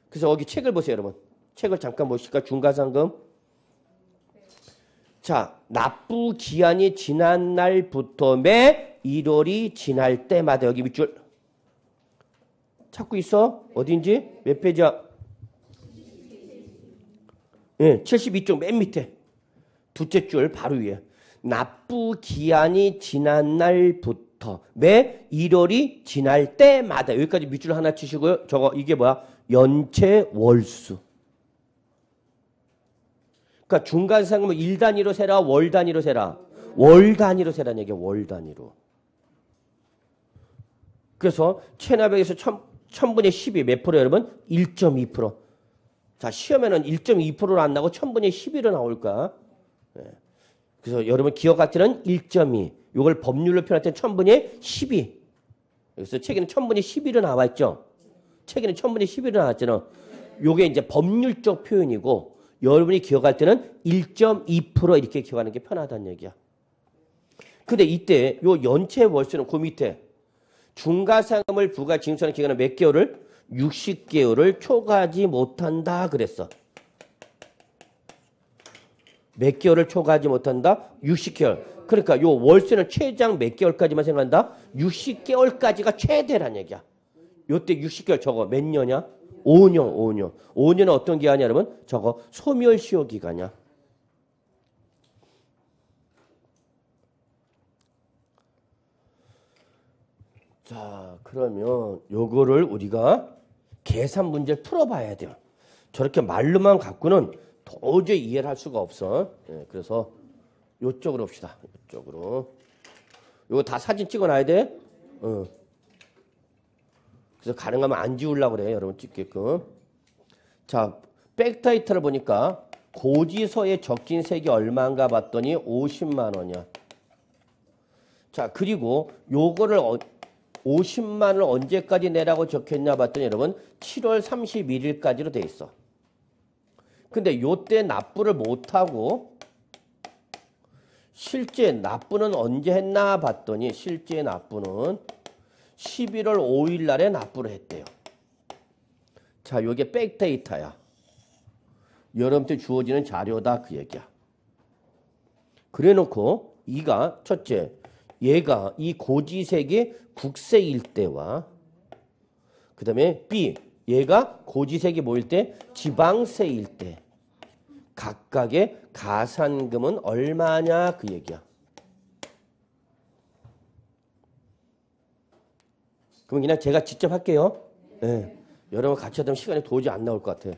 그래서 여기 책을 보세요 여러분 책을 잠깐 보실까 중가상금 자 납부 기한이 지난 날부터 매 1월이 지날 때마다 여기 밑줄 찾고 있어 어딘지 몇 페이지야 예, 72쪽 맨 밑에. 둘째 줄 바로 위에. 납부 기한이 지난 날부터 매 1월이 지날 때마다 여기까지 밑줄 하나 치시고요. 저거 이게 뭐야? 연체 월수. 그러니까 중간 상금은 뭐 일 단위로 세라, 월 단위로 세라. 월 단위로 세라는 얘기야. 월 단위로. 그래서 체납액에서 1 0 0 0분의1 2몇 프로 여러분? 1.2%. 자, 시험에는 1.2%를 안 나고 1000분의 11로 나올까? 예. 그래서 여러분 기억 할치는 1.2. 이걸 법률로 표현할 때는 1000분의 12. 그래서 책에는 1000분의 11로 나와 있죠. 책에는 1000분의 11로 나왔잖아. 요게 이제 법률적 표현이고 여러분이 기억할 때는 1.2% 이렇게 기억하는 게 편하다는 얘기야. 근데 이때 요 연체 월수는그 밑에 중과상금을 부과 징수하는 기간은 몇 개월을 60개월을 초과하지 못한다 그랬어. 몇 개월을 초과하지 못한다? 60개월. 그러니까 요 월세는 최장 몇 개월까지만 생각한다? 60개월까지가 최대란 얘기야. 요때 60개월 저거 몇 년이야? 5년, 5년. 5년은 어떤 기간이야, 여러분? 저거 소멸시효 기간이야. 자, 그러면 요거를 우리가 계산 문제를 풀어봐야 돼요. 저렇게 말로만 갖고는 도저히 이해를 할 수가 없어. 네, 그래서 이쪽으로 봅시다. 이쪽으로 이거 다 사진 찍어놔야 돼? 어. 그래서 가능하면 안 지우려고 그래. 요 여러분 찍게끔. 자, 백타이터를 보니까 고지서에 적힌 색이 얼마인가 봤더니 50만 원이야. 자, 그리고 요거를 어, 50만을 언제까지 내라고 적혔냐 봤더니 여러분 7월 31일까지로 돼 있어. 근데 요때 납부를 못하고 실제 납부는 언제 했나 봤더니 실제 납부는 11월 5일 날에 납부를 했대요. 자, 요게 백데이터야. 여름 때 주어지는 자료다 그 얘기야. 그래 놓고 이가 첫째 얘가 이 고지색의 국세일 때와 그 다음에 B 얘가 고지색이 모일 때 지방세일 때 각각의 가산금은 얼마냐 그 얘기야. 그럼 그냥 제가 직접 할게요. 네. 여러분 같이 하다 면 시간이 도저히 안 나올 것 같아.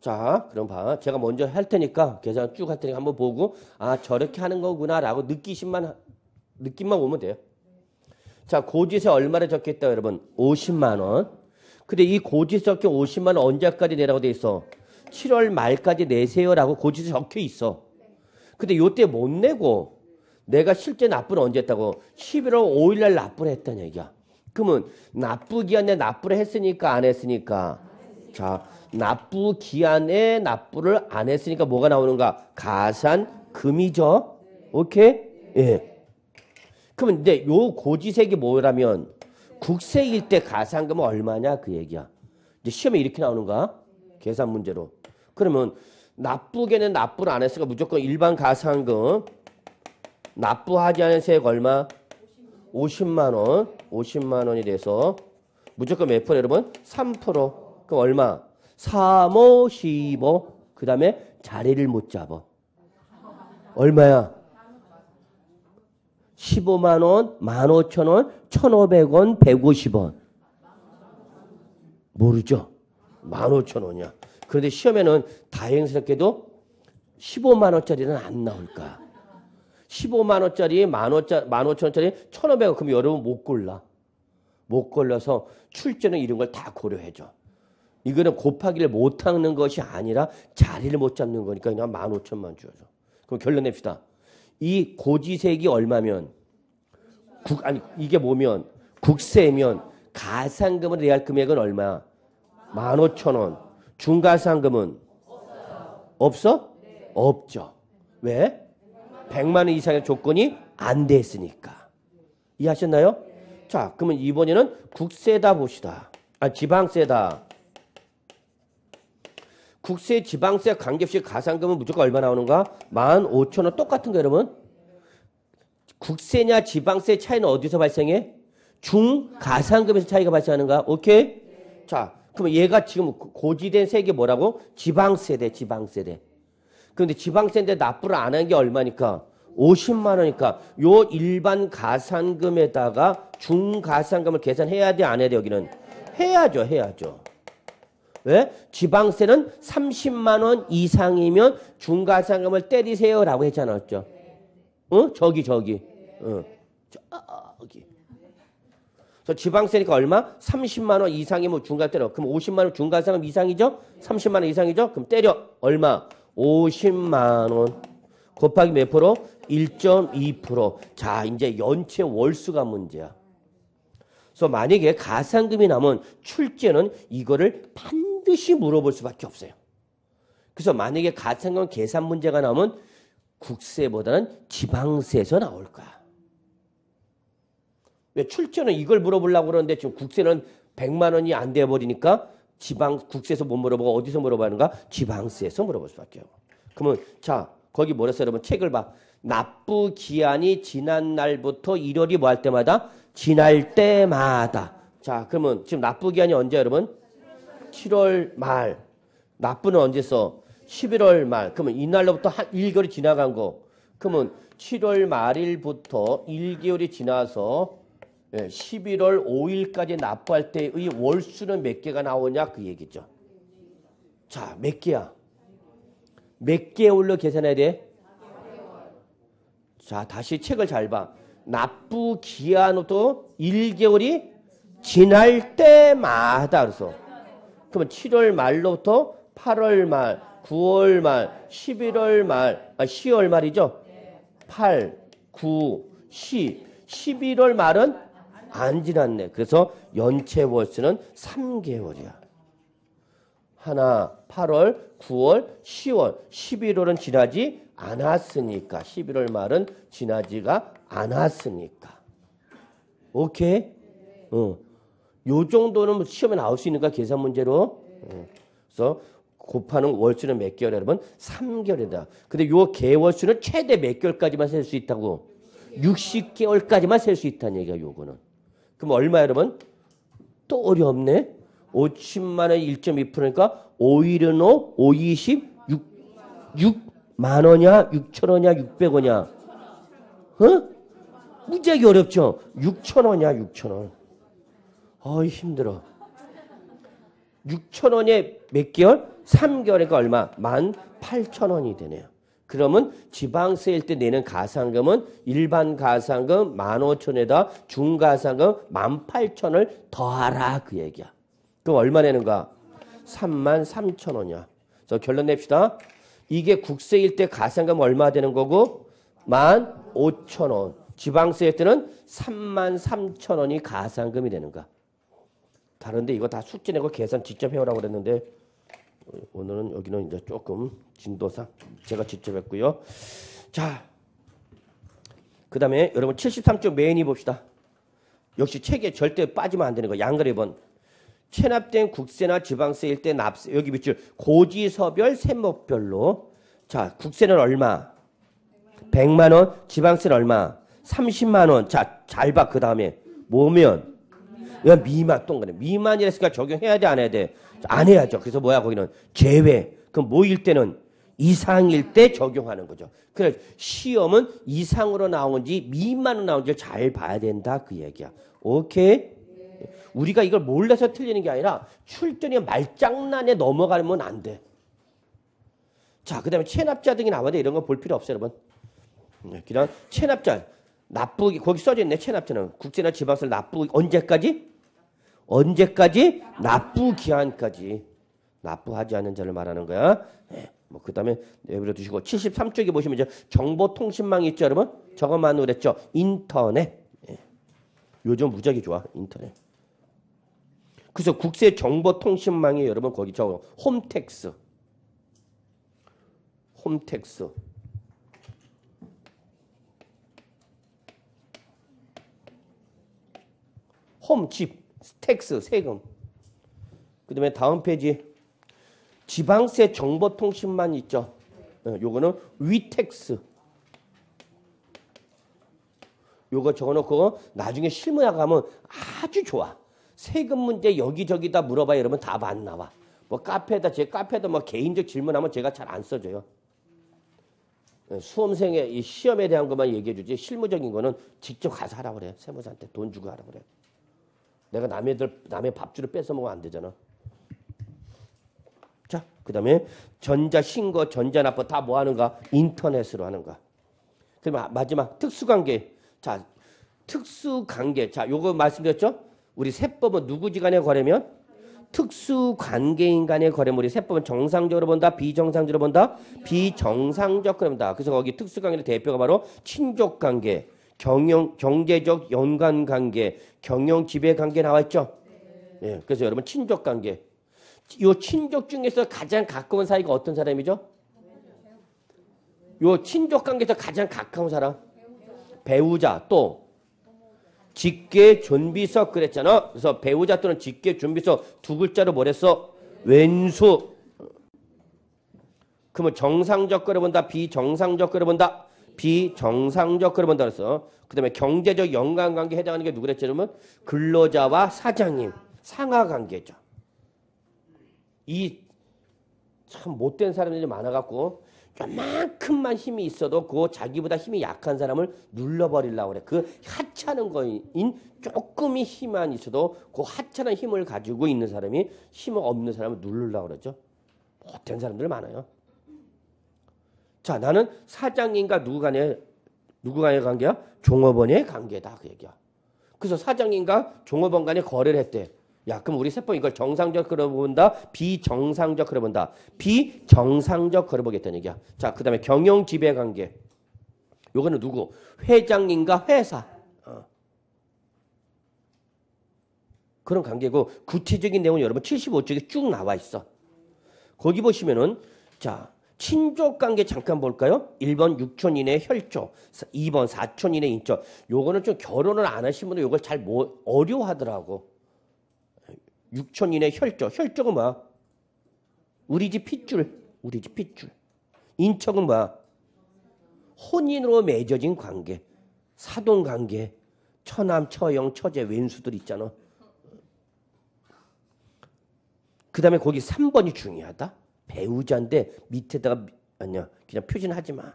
자, 그럼 봐. 제가 먼저 할 테니까 계산 쭉할 테니까 한번 보고 아 저렇게 하는 거구나라고 느끼심만 느낌만 보면 돼요. 자, 고지세 얼마를 적혀있다 여러분? 50만원. 근데 이 고지세 적혀 50만원 언제까지 내라고 돼 있어? 7월 말까지 내세요라고 고지세 적혀 있어. 근데 요때 못 내고 내가 실제 납부를 언제 했다고? 11월 5일 날 납부를 했다는 얘기야. 그러면 납부 기한에 납부를 했으니까 안 했으니까. 자, 납부 기한에 납부를 안 했으니까 뭐가 나오는가? 가산 금이죠. 오케이? 예. 그러면 이제 요 고지색이 뭐라면 국세일 때가산금 얼마냐 그 얘기야. 이제 시험에 이렇게 나오는 가 계산 문제로. 그러면 납부계는 납부를 안 했으니까 무조건 일반 가산금 납부하지 않은 세액 얼마? 50만 원. 50만 원이 돼서 무조건 몇 프로 여러분? 3%. 그럼 얼마? 3, 5, 15. 그다음에 자리를 못 잡아. 얼마야? 15만 원, 15,000원, 1,500원, 150원. 모르죠. 15,000원이야. 그런데 시험에는 다행스럽게도 15만 원짜리는 안 나올까. 15만 원짜리, 15,000원짜리, 1,500원 그럼 여러분 못 골라. 못골라서 출제는 이런 걸 다 고려해줘. 이거는 곱하기를 못 하는 것이 아니라 자리를 못 잡는 거니까 그냥 15,000만 줘줘. 그럼 결론 냅시다. 이 고지세액이 얼마면 국 아니 이게 뭐면 국세면 가산금을 내야 할 금액은 얼마? 만 오천 원. 중가산금은 없어? 없죠. 왜? 백만원 이상의 조건이 안 됐으니까. 이해하셨나요? 자, 그러면 이번에는 국세다 봅시다. 아, 지방세다. 국세 지방세 관계없이 가산금은 무조건 얼마 나오는가? 15,000원 똑같은 거 여러분. 국세냐 지방세 차이는 어디서 발생해? 중가산금에서 차이가 발생하는가? 오케이? 자, 그러면 얘가 지금 고지된 세계 뭐라고? 지방세대, 지방세대. 그런데 지방세인데 납부를 안 한 게 얼마니까? 50만 원이니까 요 일반 가산금에다가 중가산금을 계산해야 돼, 안 해야 돼, 여기는? 해야죠, 해야죠. 왜? 예? 지방세는 30만 원 이상이면 중과상금을 때리세요라고 했잖아요. 어? 저기 저기. 어. 저기. 그 지방세니까 얼마? 30만 원 이상이면 뭐 중과 때려. 그럼 50만 원 중과상금 이상이죠? 30만 원 이상이죠? 그럼 때려. 얼마? 50만 원. 곱하기 몇 프로? 1.2%. 자, 이제 연체 월수가 문제야. 그래서 만약에 가상금이 남은 출제는 이거를 반 반드시 물어볼 수밖에 없어요. 그래서 만약에 가산금 계산 문제가 나오면 국세보다는 지방세에서 나올까? 왜 출제는 이걸 물어보려고 그러는데 지금 국세는 100만 원이 안 돼 버리니까 지방 국세에서 못 물어보고 어디서 물어보는가? 지방세에서 물어볼 수밖에요. 그러면 자 거기 뭐랬어요 여러분 책을 봐. 납부 기한이 지난 날부터 1월이 뭐 할 때마다 지날 때마다. 자 그러면 지금 납부 기한이 언제 여러분? 7월 말, 나쁘는 언제 써? 11월 말. 그러면 이날로부터 한 1개월이 지나간 거. 그러면 7월 말일부터 1개월이 지나서 11월 예, 5일까지 납부할 때의 월수는 몇 개가 나오냐 그 얘기죠. 자, 몇 개야? 몇 개월로 계산해야 돼? 자, 다시 책을 잘 봐. 납부 기한으로부 1개월이 지날 때마다 그래서 그러면 7월 말로부터 8월 말, 9월 말, 11월 말, 아, 10월 말이죠. 8, 9, 10, 11월 말은 안 지났네. 그래서 연체 월수는 3개월이야. 하나, 8월, 9월, 10월, 11월은 지나지 않았으니까. 11월 말은 지나지가 않았으니까. 오케이? 응. 어. 요 정도는 뭐 시험에 나올 수 있는가 계산 문제로. 예. 그래서 곱하는 월수는 몇 개월 여러분? 3개월이다. 근데 요 개월수는 최대 몇 개월까지만 셀 수 있다고? 60개월까지만 셀 수 있다는 얘기야 요거는. 그럼 얼마 여러분? 또 어렵네. 5천만 원 1.2%니까 5일은 5, 5, 20, 6, 6만 원이야? 6천 원이야? 600 원이야? 어? 무지하게 어렵죠? 6천 원이야, 6천 원. 어이 힘들어. 6천 원에 몇 개월? 3개월이니까 얼마? 1 8천원이 되네요. 그러면 지방세일 때 내는 가산금은 일반 가산금 1 5천0에다 중가산금 1 8천0을 더하라 그 얘기야. 그럼 얼마 내는 거야? 3 3천원이야 그래서 결론 냅시다. 이게 국세일 때 가산금 얼마 되는 거고? 1 5천원 지방세일 때는 3 3천원이 가산금이 되는 거야. 다른데 이거 다 숙제 내고 계산 직접 해오라고 그랬는데 오늘은 여기는 이제 조금 진도상 제가 직접 했고요. 자, 그 다음에 여러분 73쪽 메인이 봅시다. 역시 책에 절대 빠지면 안 되는 거 양가리 번. 체납된 국세나 지방세일 때 납세 여기 밑줄 고지서별 세목별로 자 국세는 얼마? 100만 원 지방세는 얼마? 30만 원. 자, 잘 봐. 그 다음에 뭐면 왜 미만 동그래. 미만이랬으니까 적용해야 돼, 안 해야 돼? 안 해야죠. 그래서 뭐야, 거기는 제외. 그럼 뭐일 때는 이상일 때 적용하는 거죠. 그래서 시험은 이상으로 나오는지 미만으로 나오는지 잘 봐야 된다 그 얘기야. 오케이? 우리가 이걸 몰라서 틀리는 게 아니라 출전이 말장난에 넘어가면 안 돼. 자, 그 다음에 체납자 등이 나와야 돼. 이런 거 볼 필요 없어요, 여러분. 네, 그냥 체납자. 나쁘기 거기 써져 있네 체납자는 국제나 지방세 쁘부 언제까지 언제까지 나쁘 기한까지 나쁘하지 않은 자를 말하는 거야. 네. 뭐 그다음에 내버려 두시고 73쪽에 보시면 이제 정보통신망 있죠 여러분 저것만 그랬죠 인터넷 네. 요즘 무작위 좋아 인터넷 그래서 국세정보통신망이 여러분 거기 저홈텍스홈텍스 홈, 집, 텍스, 세금. 그 다음에 다음 페이지. 지방세 정보통신만 있죠. 어, 요거는 위텍스. 요거 적어놓고 나중에 실무야 가면 아주 좋아. 세금 문제 여기저기다 물어봐요. 이러면 답 안 나와. 뭐 카페에다 제 카페에다 뭐 개인적 질문하면 제가 잘 안 써줘요. 예, 수험생의 이 시험에 대한 것만 얘기해 주지 실무적인 거는 직접 가서 하라 그래. 세무사한테 돈 주고 하라 그래. 내가 남의들 남의 밥줄을 뺏어 먹으면 안 되잖아. 자, 그다음에 전자 신거 전자 납부 다뭐 하는가? 인터넷으로 하는가? 그럼 마지막 특수 관계. 자, 특수 관계. 자, 요거 말씀드렸죠? 우리 세법은 누구지 간의 거래면 특수 관계인 간의 거래물이 세법은 정상적으로 본다, 비정상적으로 본다, 비정상적 거래다 그래서 거기 특수 관계의 대표가 바로 친족 관계, 경영 경제적 연관 관계, 경영 지배 관계 나와 있죠? 네. 그래서 여러분 친족 관계. 이 친족 중에서 가장 가까운 사이가 어떤 사람이죠? 이 친족 관계에서 가장 가까운 사람. 배우자 또 직계 준비석 그랬잖아. 그래서 배우자 또는 직계 준비석 두 글자로 뭐랬어? 왼수. 그러면 정상적 거를 본다. 비정상적 거를 본다. 비정상적 거를 본다 그랬어. 그다음에 경제적 연관관계 해당하는 게누구랬지 그러면 근로자와 사장님 상하관계죠. 이 참 못된 사람들이 많아갖고 요만큼만 힘이 있어도 그 자기보다 힘이 약한 사람을 눌러버리려고 그래. 그 하찮은 거인 조금이 힘만 있어도 그 하찮은 힘을 가지고 있는 사람이 힘 없는 사람을 누르려고 그러죠. 못된 사람들 많아요. 자, 나는 사장님과 누구 간에 누구와의 관계야? 종업원의 관계다 그 얘기야. 그래서 사장님과 종업원 간의 거래를 했대. 야, 그럼 우리 세포 이걸 정상적 걸어본다, 비정상적 걸어본다, 비정상적 걸어보겠다는 얘기야. 자, 그 다음에 경영 지배 관계. 요거는 누구? 회장님과 회사. 어. 그런 관계고 구체적인 내용은 여러분 75쪽에 쭉 나와 있어. 거기 보시면은 자 친족 관계 잠깐 볼까요? 1번 6촌인의 혈조 2번 4촌인의 인적. 요거는 좀 결혼을 안 하신 분은 요걸 잘 뭐, 어려워하더라고. 6촌인의 혈조혈조가 뭐야? 우리 집 핏줄. 우리 집 핏줄. 인척은 뭐야? 혼인으로 맺어진 관계. 사돈 관계. 처남, 처형, 처제, 왼수들 있잖아. 그 다음에 거기 3번이 중요하다. 배우자인데 밑에다가 아니야 그냥 표준하지 마.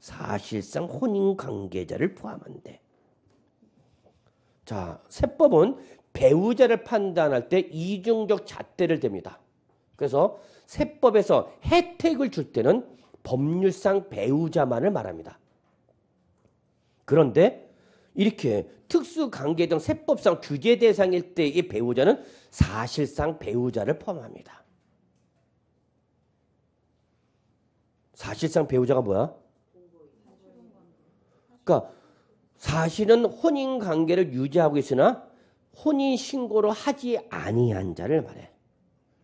사실상 혼인 관계자를 포함한대. 자 세법은 배우자를 판단할 때 이중적 잣대를 댑니다. 그래서 세법에서 혜택을 줄 때는 법률상 배우자만을 말합니다. 그런데 이렇게 특수관계 등 세법상 규제 대상일 때의 배우자는 사실상 배우자를 포함합니다. 사실상 배우자가 뭐야? 그러니까 사실은 혼인 관계를 유지하고 있으나 혼인 신고를 하지 아니한 자를 말해.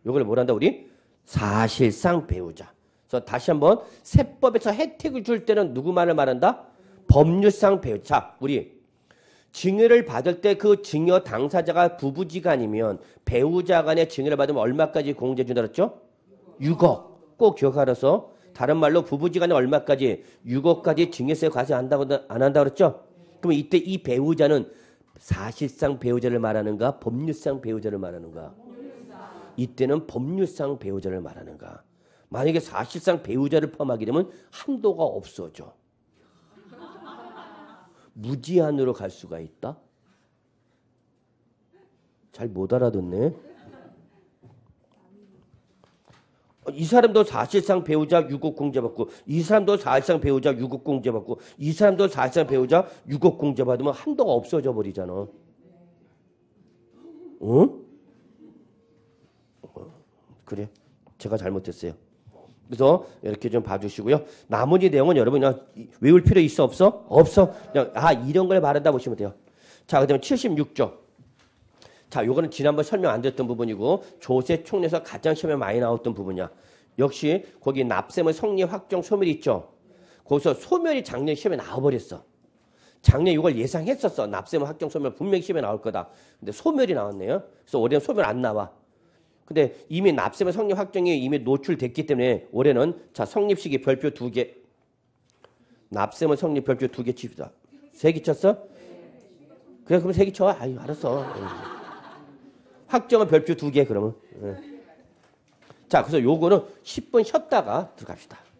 요걸 뭐란다 우리? 사실상 배우자. 그래서 다시 한번 세법에서 혜택을 줄 때는 누구 말을 말한다? 법률상 배우자. 우리 증여를 받을 때 그 증여 당사자가 부부지간이면 배우자 간의 증여를 받으면 얼마까지 공제해 준다 그랬죠? 6억. 꼭 기억하라서 다른 말로 부부지간에 얼마까지 6억까지 증여세 과세한다고 안 한다 그랬죠? 그럼 이때 이 배우자는 사실상 배우자를 말하는가 법률상 배우자를 말하는가? 이때는 법률상 배우자를 말하는가? 만약에 사실상 배우자를 포함하게 되면 한도가 없어져. 무제한으로 갈 수가 있다? 잘 못 알아듣네. 이 사람도 사실상 배우자 6억 공제받고 이 사람도 사실상 배우자 6억 공제받고 이 사람도 사실상 배우자 6억 공제받으면 한도가 없어져 버리잖아. 응? 어? 그래. 제가 잘못했어요. 그래서 이렇게 좀 봐주시고요. 나머지 내용은 여러분 이 외울 필요 있어 없어? 없어. 그냥 아 이런 걸 말한다 보시면 돼요. 자 그다음에 76조. 자, 요거는 지난번 설명 안 됐던 부분이고 조세 총리에서 가장 시험에 많이 나왔던 부분이야. 역시 거기 납세물 성립 확정 소멸이 있죠. 거기서 소멸이 작년 시험에 나와버렸어. 작년 6걸 예상했었어. 납세물 확정 소멸 분명히 시험에 나올 거다. 근데 소멸이 나왔네요. 그래서 올해는 소멸 안 나와. 근데 이미 납세물 성립 확정이 이미 노출됐기 때문에 올해는 자 성립 시기 별표 두 개. 납세물 성립 별표 두 개 칩시다. 세개 쳤어? 그래 그럼 세개 쳐. 아유 알았어. 학점은 별표 두 개 그러면. 예. 자, 그래서 요거는 10분 쉬었다가 들어갑시다.